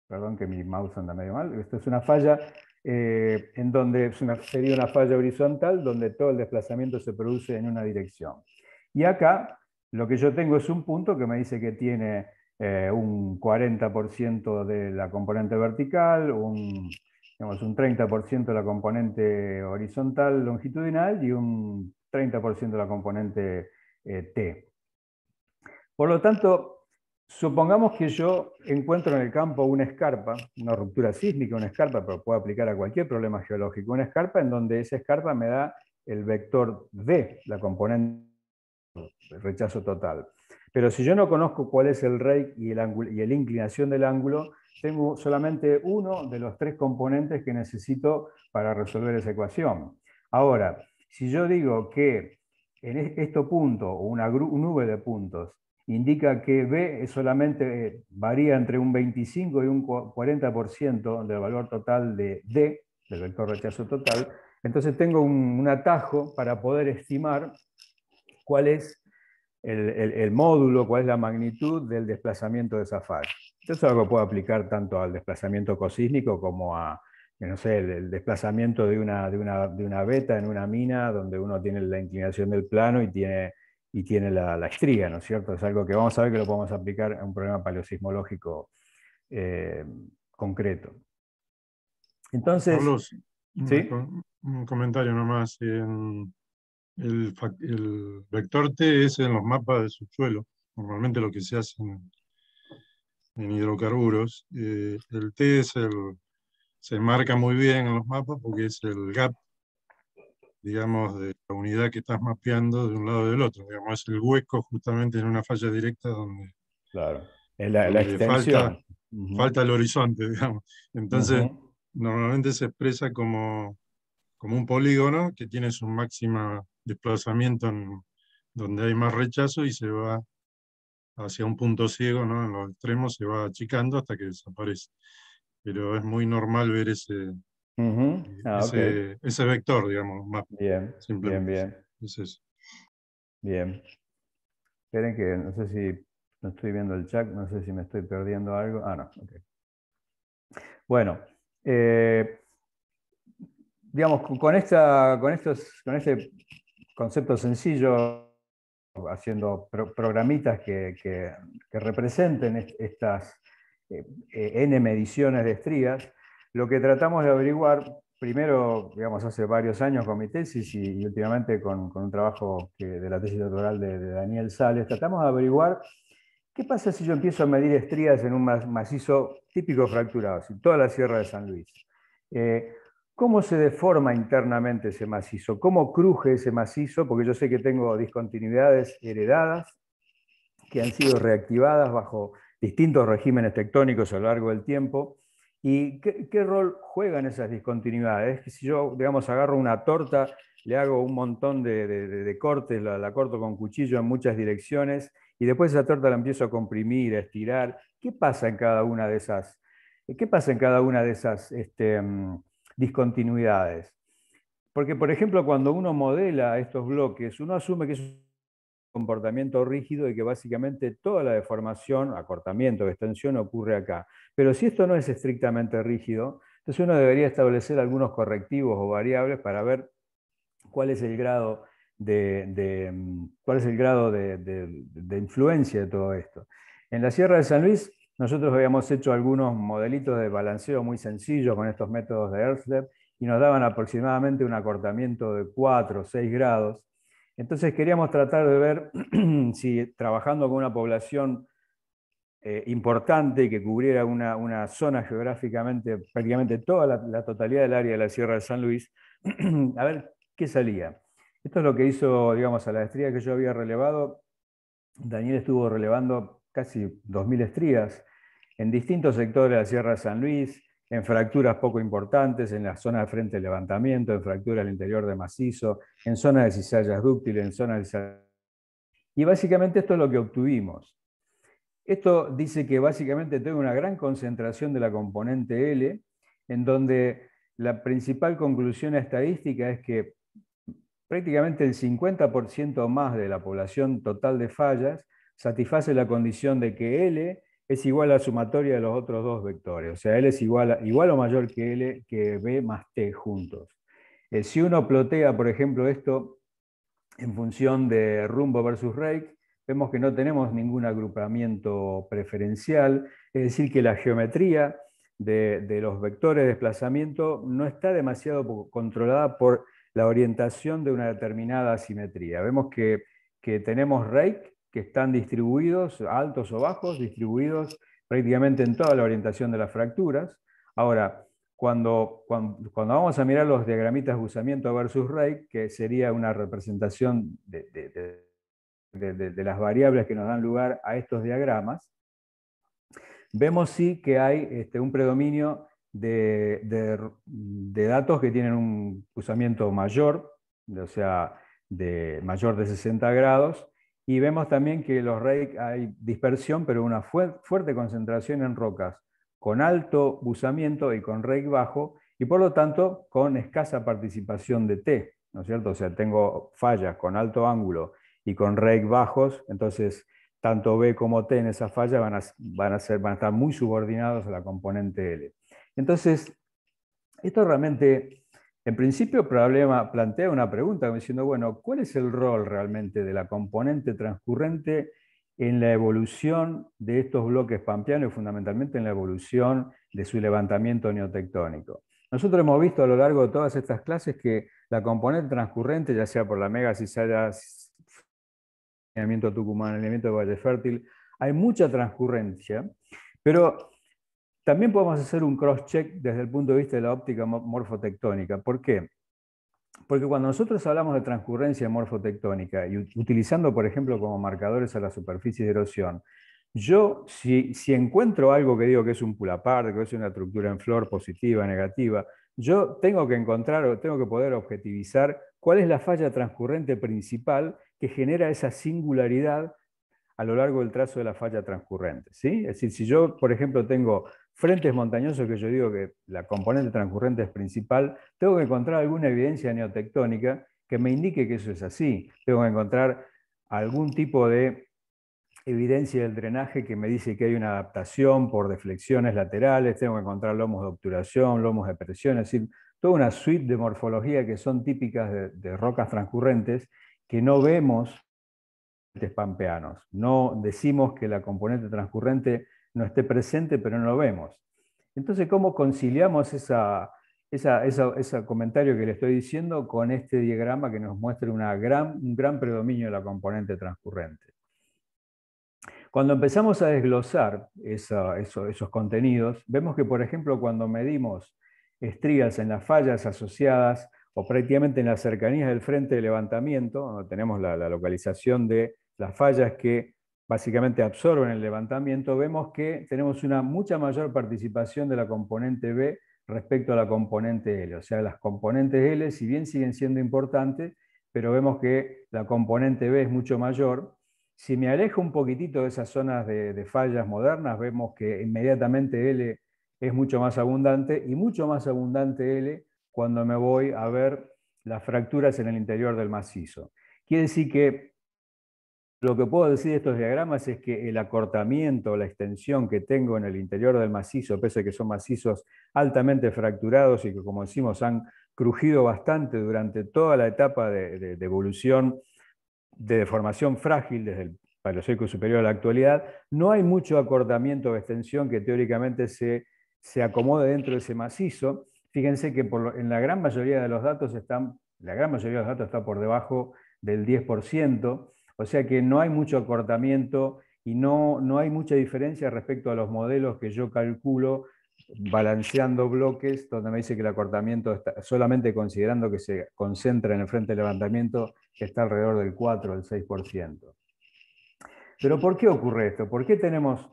Speaker 1: perdón que mi mouse anda medio mal, esta es una falla eh, en donde es sería una falla horizontal donde todo el desplazamiento se produce en una dirección. Y acá lo que yo tengo es un punto que me dice que tiene eh, un 40% de la componente vertical, un, un 30% de la componente horizontal longitudinal y un 30% de la componente eh, T. Por lo tanto, Supongamos que yo encuentro en el campo una escarpa, una ruptura sísmica, una escarpa, pero puedo aplicar a cualquier problema geológico, una escarpa en donde esa escarpa me da el vector D, la componente el rechazo total. Pero si yo no conozco cuál es el rake y, el y la inclinación del ángulo, tengo solamente uno de los tres componentes que necesito para resolver esa ecuación. Ahora, si yo digo que en este punto, o una nube de puntos, indica que B solamente varía entre un 25 y un 40% del valor total de D, del vector rechazo total, entonces tengo un, atajo para poder estimar cuál es el, módulo, cuál es la magnitud del desplazamiento de esa falla. Esto es algo que puedo aplicar tanto al desplazamiento cosísmico como a, no sé, el, desplazamiento de una, de, una, de una, beta en una mina donde uno tiene la inclinación del plano y tiene y tiene la, estriga, estría, ¿no es cierto? Es algo que vamos a ver que lo podemos aplicar a un problema paleosismológico eh, concreto.
Speaker 2: Entonces... un, comentario nomás. En el, vector T es en los mapas de subsuelo, normalmente lo que se hace en, hidrocarburos. Eh, el T es se marca muy bien en los mapas porque es el gap, digamos, de la unidad que estás mapeando de un lado del otro. Digamos, es el hueco justamente en una falla directa donde, Falta, el horizonte, digamos. Entonces, normalmente se expresa como, como un polígono que tiene su máximo desplazamiento donde hay más rechazo y se va hacia un punto ciego, ¿no? En los extremos se va achicando hasta que desaparece. Pero es muy normal ver
Speaker 1: ese, Ah, ese, vector, digamos, más. Bien, bien, bien. Bien. Esperen que no sé si no estoy viendo el chat, no sé si me estoy perdiendo algo. Ah, no, Bueno, eh, digamos, con, esta, con, estos, con este concepto sencillo, haciendo programitas que, representen estas eh, eh, N mediciones de estrías, lo que tratamos de averiguar, primero, digamos, hace varios años con mi tesis y, últimamente con, un trabajo de la tesis doctoral de, Daniel Sales, tratamos de averiguar qué pasa si yo empiezo a medir estrías en un macizo típico fracturado, en toda la Sierra de San Luis. Eh, ¿Cómo se deforma internamente ese macizo? ¿Cómo cruje ese macizo? Porque yo sé que tengo discontinuidades heredadas que han sido reactivadas bajo distintos regímenes tectónicos a lo largo del tiempo. ¿Y qué, rol juegan esas discontinuidades? que si yo, digamos, agarro una torta, le hago un montón de, cortes, la, corto con cuchillo en muchas direcciones, y después esa torta la empiezo a comprimir, a estirar. ¿Qué pasa en cada una de esas? ¿Qué pasa en cada una de esas este, mm, discontinuidades? Porque, por ejemplo, cuando uno modela estos bloques, uno asume que es comportamiento rígido y que básicamente toda la deformación, acortamiento, extensión ocurre acá. Pero si esto no es estrictamente rígido, entonces uno debería establecer algunos correctivos o variables para ver cuál es el grado de, mm, cuál es el grado de, influencia de todo esto. En la Sierra de San Luis nosotros habíamos hecho algunos modelitos de balanceo muy sencillos con estos métodos de Erslev y nos daban aproximadamente un acortamiento de 4 o 6 grados entonces queríamos tratar de ver si trabajando con una población eh, importante que cubriera una, zona geográficamente, prácticamente toda la, totalidad del área de la Sierra de San Luis, a ver qué salía. Esto es lo que hizo, digamos, a la estría que yo había relevado. Daniel estuvo relevando casi 2.000 estrías en distintos sectores de la Sierra de San Luis, en fracturas poco importantes, en la zona de frente de levantamiento, en fracturas al interior de macizo, en zonas de cizallas dúctiles, en zonas de... Y básicamente esto es lo que obtuvimos. Esto dice que básicamente tengo una gran concentración de la componente L, en donde la principal conclusión estadística es que prácticamente el 50% más de la población total de fallas satisface la condición de que L es igual a la sumatoria de los otros dos vectores. O sea, L es igual, igual o mayor que L que B más T juntos. Eh, si uno plotea, por ejemplo, esto en función de rumbo versus rake, vemos que no tenemos ningún agrupamiento preferencial, es decir, que la geometría de, los vectores de desplazamiento no está demasiado controlada por la orientación de una determinada simetría. Vemos que, que tenemos rake que están distribuidos, altos o bajos, distribuidos prácticamente en toda la orientación de las fracturas. Ahora, cuando, cuando, vamos a mirar los diagramitas de usamiento versus rake que sería una representación de, las variables que nos dan lugar a estos diagramas, vemos sí que hay este, un predominio de, datos que tienen un usamiento mayor, o sea, de mayor de 60 grados, y vemos también que los rey hay dispersión, pero una fuerte concentración en rocas, con alto buzamiento y con rey bajo, y por lo tanto con escasa participación de T, ¿no es cierto? O sea, tengo fallas con alto ángulo y con rake bajos, entonces tanto B como T en esa falla van a, ser, van a estar muy subordinados a la componente L. Entonces, esto realmente en principio, problema, plantea una pregunta diciendo, bueno, ¿cuál es el rol realmente de la componente transcurrente en la evolución de estos bloques pampeanos y fundamentalmente en la evolución de su levantamiento neotectónico? Nosotros hemos visto a lo largo de todas estas clases que la componente transcurrente, ya sea por la mega el alineamiento tucumán, elemento de Valle Fértil, hay mucha transcurrencia, pero también podemos hacer un cross-check desde el punto de vista de la óptica morfotectónica. ¿Por qué? Porque cuando nosotros hablamos de transcurrencia morfotectónica y utilizando, por ejemplo, como marcadores a la superficie de erosión, yo si, si encuentro algo que digo que es un pulapar, que es una estructura en flor positiva, negativa, yo tengo que encontrar o tengo que poder objetivizar cuál es la falla transcurrente principal que genera esa singularidad a lo largo del trazo de la falla transcurrente. Es decir, si yo, por ejemplo, tengo frentes montañosos que yo digo que la componente transcurrente es principal, tengo que encontrar alguna evidencia neotectónica que me indique que eso es así. Tengo que encontrar algún tipo de evidencia del drenaje que me dice que hay una adaptación por deflexiones laterales, tengo que encontrar lomos de obturación, lomos de presión, es decir, toda una suite de morfología que son típicas de, rocas transcurrentes que no vemos en los pampeanos. No decimos que la componente transcurrente no esté presente, pero no lo vemos. Entonces, ¿cómo conciliamos ese comentario que le estoy diciendo con este diagrama que nos muestra gran, un gran predominio de la componente transcurrente? Cuando empezamos a desglosar esos contenidos, vemos que, por ejemplo, cuando medimos estrías en las fallas asociadas o prácticamente en las cercanías del frente de levantamiento, tenemos la localización de las fallas que básicamente absorben el levantamiento, vemos que tenemos una mucha mayor participación de la componente B respecto a la componente L. O sea, las componentes L, si bien siguen siendo importantes, pero vemos que la componente B es mucho mayor. Si me alejo un poquitito de esas zonas de, fallas modernas, vemos que inmediatamente L es mucho más abundante y mucho más abundante L cuando me voy a ver las fracturas en el interior del macizo. Quiere decir que lo que puedo decir de estos diagramas es que el acortamiento, o la extensión que tengo en el interior del macizo, pese a que son macizos altamente fracturados y que, como decimos, han crujido bastante durante toda la etapa de, evolución de deformación frágil desde el Paleozoico superior a la actualidad, no hay mucho acortamiento o extensión que teóricamente se, se acomode dentro de ese macizo. Fíjense que en la gran mayoría de los datos están, la gran mayoría de los datos está por debajo del 10%. O sea que no hay mucho acortamiento y no, hay mucha diferencia respecto a los modelos que yo calculo balanceando bloques, donde me dice que el acortamiento, solamente considerando que se concentra en el frente de levantamiento, está alrededor del 4 o el 6%. Pero ¿por qué ocurre esto? ¿Por qué tenemos,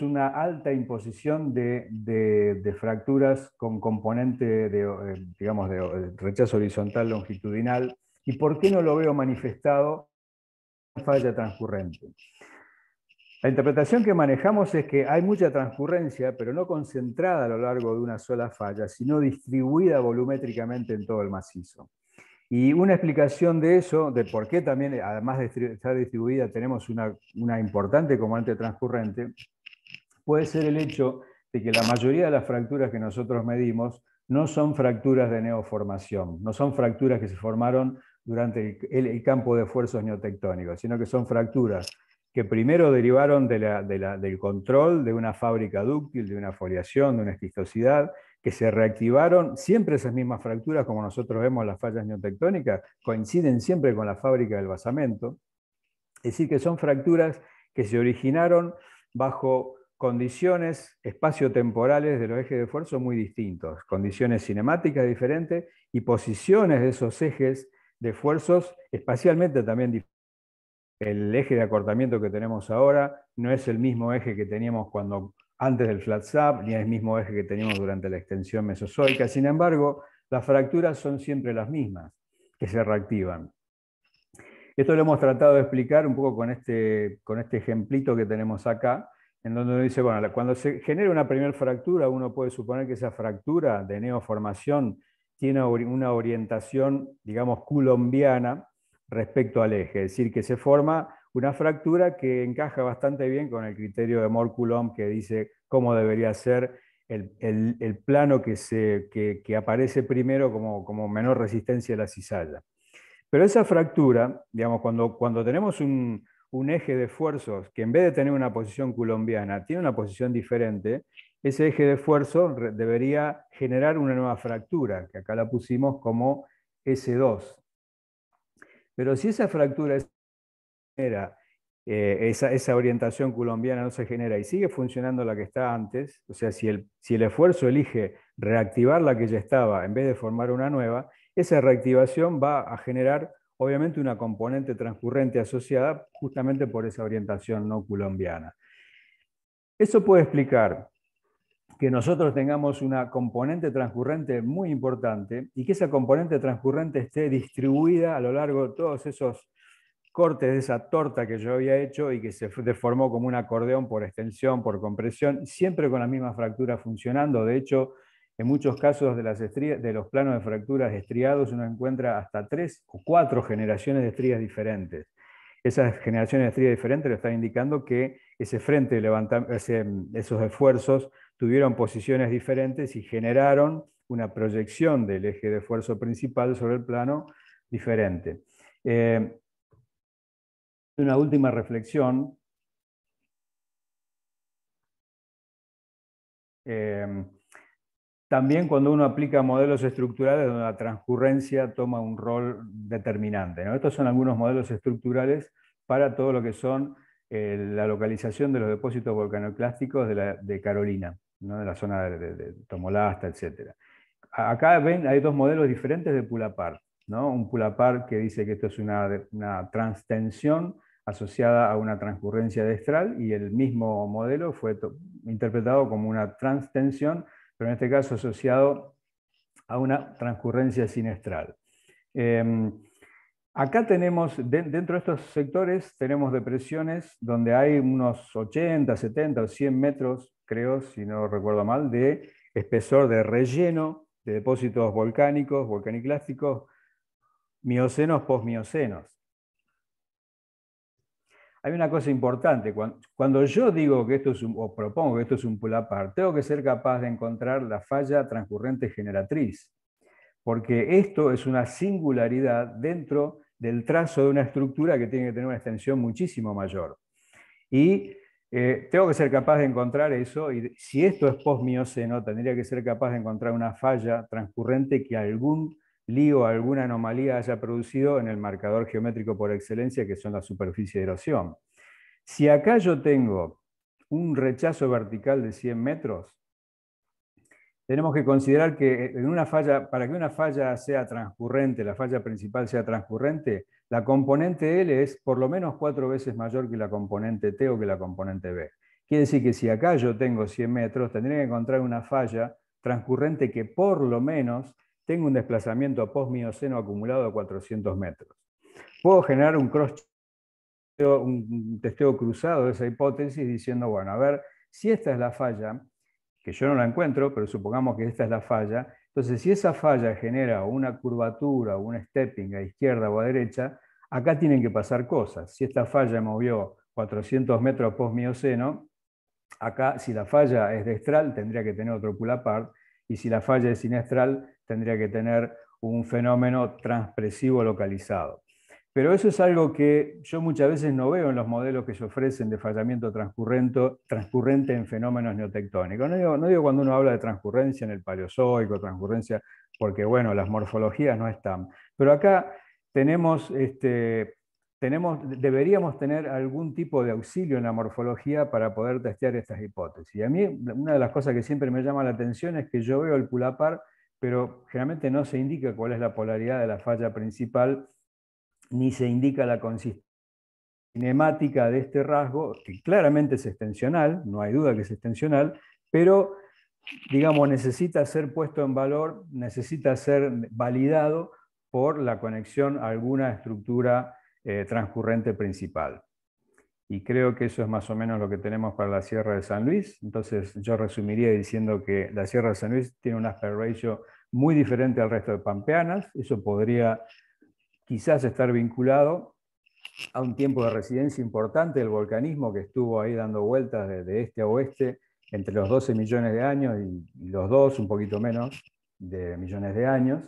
Speaker 1: una alta imposición de, de fracturas con componente de, eh, digamos, de eh, rechazo horizontal longitudinal? ¿Y por qué no lo veo manifestado falla transcurrente. La interpretación que manejamos es que hay mucha transcurrencia, pero no concentrada a lo largo de una sola falla, sino distribuida volumétricamente en todo el macizo. Y una explicación de eso, de por qué también, además de estar distribuida, tenemos una, importante componente transcurrente, puede ser el hecho de que la mayoría de las fracturas que nosotros medimos no son fracturas de neoformación, no son fracturas que se formaron durante el, campo de esfuerzos neotectónicos, sino que son fracturas que primero derivaron del control de una fábrica dúctil, de una foliación, de una esquistosidad, que se reactivaron, siempre esas mismas fracturas, como nosotros vemos las fallas neotectónicas, coinciden siempre con la fábrica del basamento. Es decir, que son fracturas que se originaron bajo condiciones espaciotemporales de los ejes de esfuerzo muy distintos, condiciones cinemáticas diferentes y posiciones de esos ejes de esfuerzos espacialmente también El eje de acortamiento que tenemos ahora no es el mismo eje que teníamos cuando, antes del flat sap, ni el mismo eje que teníamos durante la extensión mesozoica. Sin embargo, las fracturas son siempre las mismas, que se reactivan. Esto lo hemos tratado de explicar un poco con este, con este ejemplito que tenemos acá, en donde uno dice, bueno, cuando se genera una primera fractura, uno puede suponer que esa fractura de neoformación tiene una orientación, digamos, colombiana respecto al eje, es decir, que se forma una fractura que encaja bastante bien con el criterio de Moore-Coulomb que dice cómo debería ser el, plano que, se, aparece primero como, menor resistencia a la cizalla. Pero esa fractura, digamos, cuando, cuando tenemos un, un eje de esfuerzos que en vez de tener una posición colombiana, tiene una posición diferente, ese eje de esfuerzo debería generar una nueva fractura, que acá la pusimos como S2. Pero si esa fractura es genera, eh, esa, orientación colombiana no se genera y sigue funcionando la que está antes, o sea, si el, si el esfuerzo elige reactivar la que ya estaba en vez de formar una nueva, esa reactivación va a generar obviamente una componente transcurrente asociada justamente por esa orientación no colombiana. Eso puede explicar que nosotros tengamos una componente transcurrente muy importante y que esa componente transcurrente esté distribuida a lo largo de todos esos cortes de esa torta que yo había hecho y que se deformó como un acordeón por extensión, por compresión, siempre con la misma fractura funcionando. De hecho, en muchos casos de, de los planos de fracturas estriados uno encuentra hasta tres o cuatro generaciones de estrías diferentes. Esas generaciones de estrías diferentes le están indicando que ese frente, levanta esos esfuerzos tuvieron posiciones diferentes y generaron una proyección del eje de esfuerzo principal sobre el plano diferente. Eh, una última reflexión. Em, también cuando uno aplica modelos estructurales donde la transcurrencia toma un rol determinante. Estos son algunos modelos estructurales para todo lo que son eh, la localización de los depósitos volcanoclásticos de Carolina de la zona de, Tomolasta, etc. Acá ven, hay dos modelos diferentes de Pulapar. ¿no? Un Pulapar que dice que esto es una, transtensión asociada a una transcurrencia destral y el mismo modelo fue interpretado como una transtensión, pero en este caso asociado a una transcurrencia sinestral. Em, acá tenemos, dentro de estos sectores, tenemos depresiones donde hay unos 80, 70 o 100 metros creo, si no recuerdo mal, de espesor de relleno de depósitos volcánicos, volcaniclásticos, miocenos, posmiocenos. Hay una cosa importante, cuando, yo digo que esto es un, o propongo que esto es un pull tengo que ser capaz de encontrar la falla transcurrente generatriz, porque esto es una singularidad dentro del trazo de una estructura que tiene que tener una extensión muchísimo mayor. Y eh, tengo que ser capaz de encontrar eso, y si esto es post tendría que ser capaz de encontrar una falla transcurrente que algún lío, alguna anomalía haya producido en el marcador geométrico por excelencia, que son la superficie de erosión. Si acá yo tengo un rechazo vertical de 100 metros, tenemos que considerar que en una falla, para que una falla sea transcurrente, la falla principal sea transcurrente, la componente L es por lo menos cuatro veces mayor que la componente T o que la componente B. Quiere decir que si acá yo tengo 100 metros, tendría que encontrar una falla transcurrente que por lo menos tenga un desplazamiento post-mioceno acumulado de 400 metros. Puedo generar un cross un testeo cruzado de esa hipótesis diciendo, bueno, a ver, si esta es la falla, que yo no la encuentro, pero supongamos que esta es la falla, entonces, si esa falla genera una curvatura, o un stepping a izquierda o a derecha, acá tienen que pasar cosas. Si esta falla movió 400 metros post mioceno, acá si la falla es destral tendría que tener otro pull apart, y si la falla es sinestral tendría que tener un fenómeno transpresivo localizado. Pero eso es algo que yo muchas veces no veo en los modelos que se ofrecen de fallamiento transcurrente en fenómenos neotectónicos. No digo, cuando uno habla de transcurrencia en el paleozoico, transcurrencia, porque bueno, las morfologías no están. Pero acá tenemos, este, tenemos, deberíamos tener algún tipo de auxilio en la morfología para poder testear estas hipótesis. Y a mí una de las cosas que siempre me llama la atención es que yo veo el pulapar, pero generalmente no se indica cuál es la polaridad de la falla principal ni se indica la consistencia cinemática de este rasgo, que claramente es extensional, no hay duda que es extensional, pero digamos, necesita ser puesto en valor, necesita ser validado por la conexión a alguna estructura eh, transcurrente principal. Y creo que eso es más o menos lo que tenemos para la Sierra de San Luis. Entonces yo resumiría diciendo que la Sierra de San Luis tiene un aspect ratio muy diferente al resto de Pampeanas. Eso podría quizás estar vinculado a un tiempo de residencia importante del volcanismo que estuvo ahí dando vueltas de, este a oeste entre los 12 millones de años y, los dos un poquito menos, de millones de años.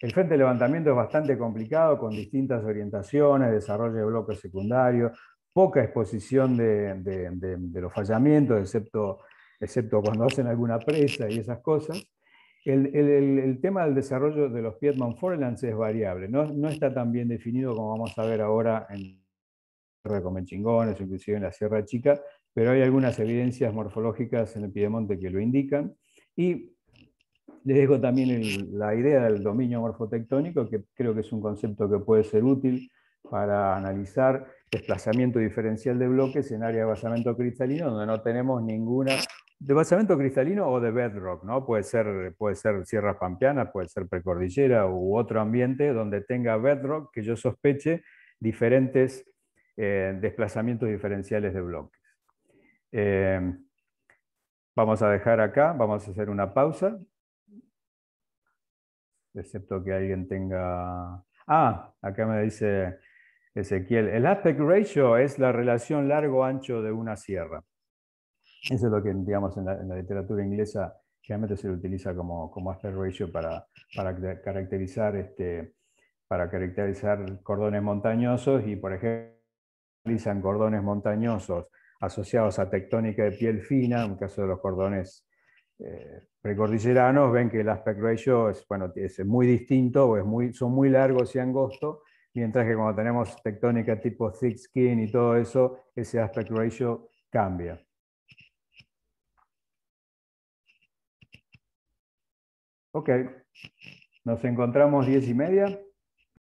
Speaker 1: El frente de levantamiento es bastante complicado, con distintas orientaciones, desarrollo de bloques secundarios, poca exposición de, de los fallamientos, excepto, excepto cuando hacen alguna presa y esas cosas. El, tema del desarrollo de los Piedmont Forelands es variable, no, está tan bien definido como vamos a ver ahora en Sierra de Comenchingones, inclusive en la Sierra Chica, pero hay algunas evidencias morfológicas en el Piedemonte que lo indican. Y les dejo también la idea del dominio morfotectónico, que creo que es un concepto que puede ser útil para analizar desplazamiento diferencial de bloques en área de basamento cristalino, donde no tenemos ninguna de basamento cristalino o de bedrock, ¿no? Puede ser, puede ser sierras pampeanas, puede ser precordillera u otro ambiente donde tenga bedrock que yo sospeche diferentes eh, desplazamientos diferenciales de bloques. Eh, vamos a dejar acá, vamos a hacer una pausa. Excepto que alguien tenga... Ah, acá me dice Ezequiel, el aspect ratio es la relación largo-ancho de una sierra. Eso es lo que, digamos, en la, literatura inglesa generalmente se utiliza como, aspect ratio para, caracterizar este, para caracterizar cordones montañosos y, por ejemplo, realizan cordones montañosos asociados a tectónica de piel fina, en el caso de los cordones eh, precordilleranos, ven que el aspect ratio es, es muy distinto, es son muy largos y angostos, mientras que cuando tenemos tectónica tipo thick skin y todo eso, ese aspect ratio cambia. Ok, nos encontramos diez y media.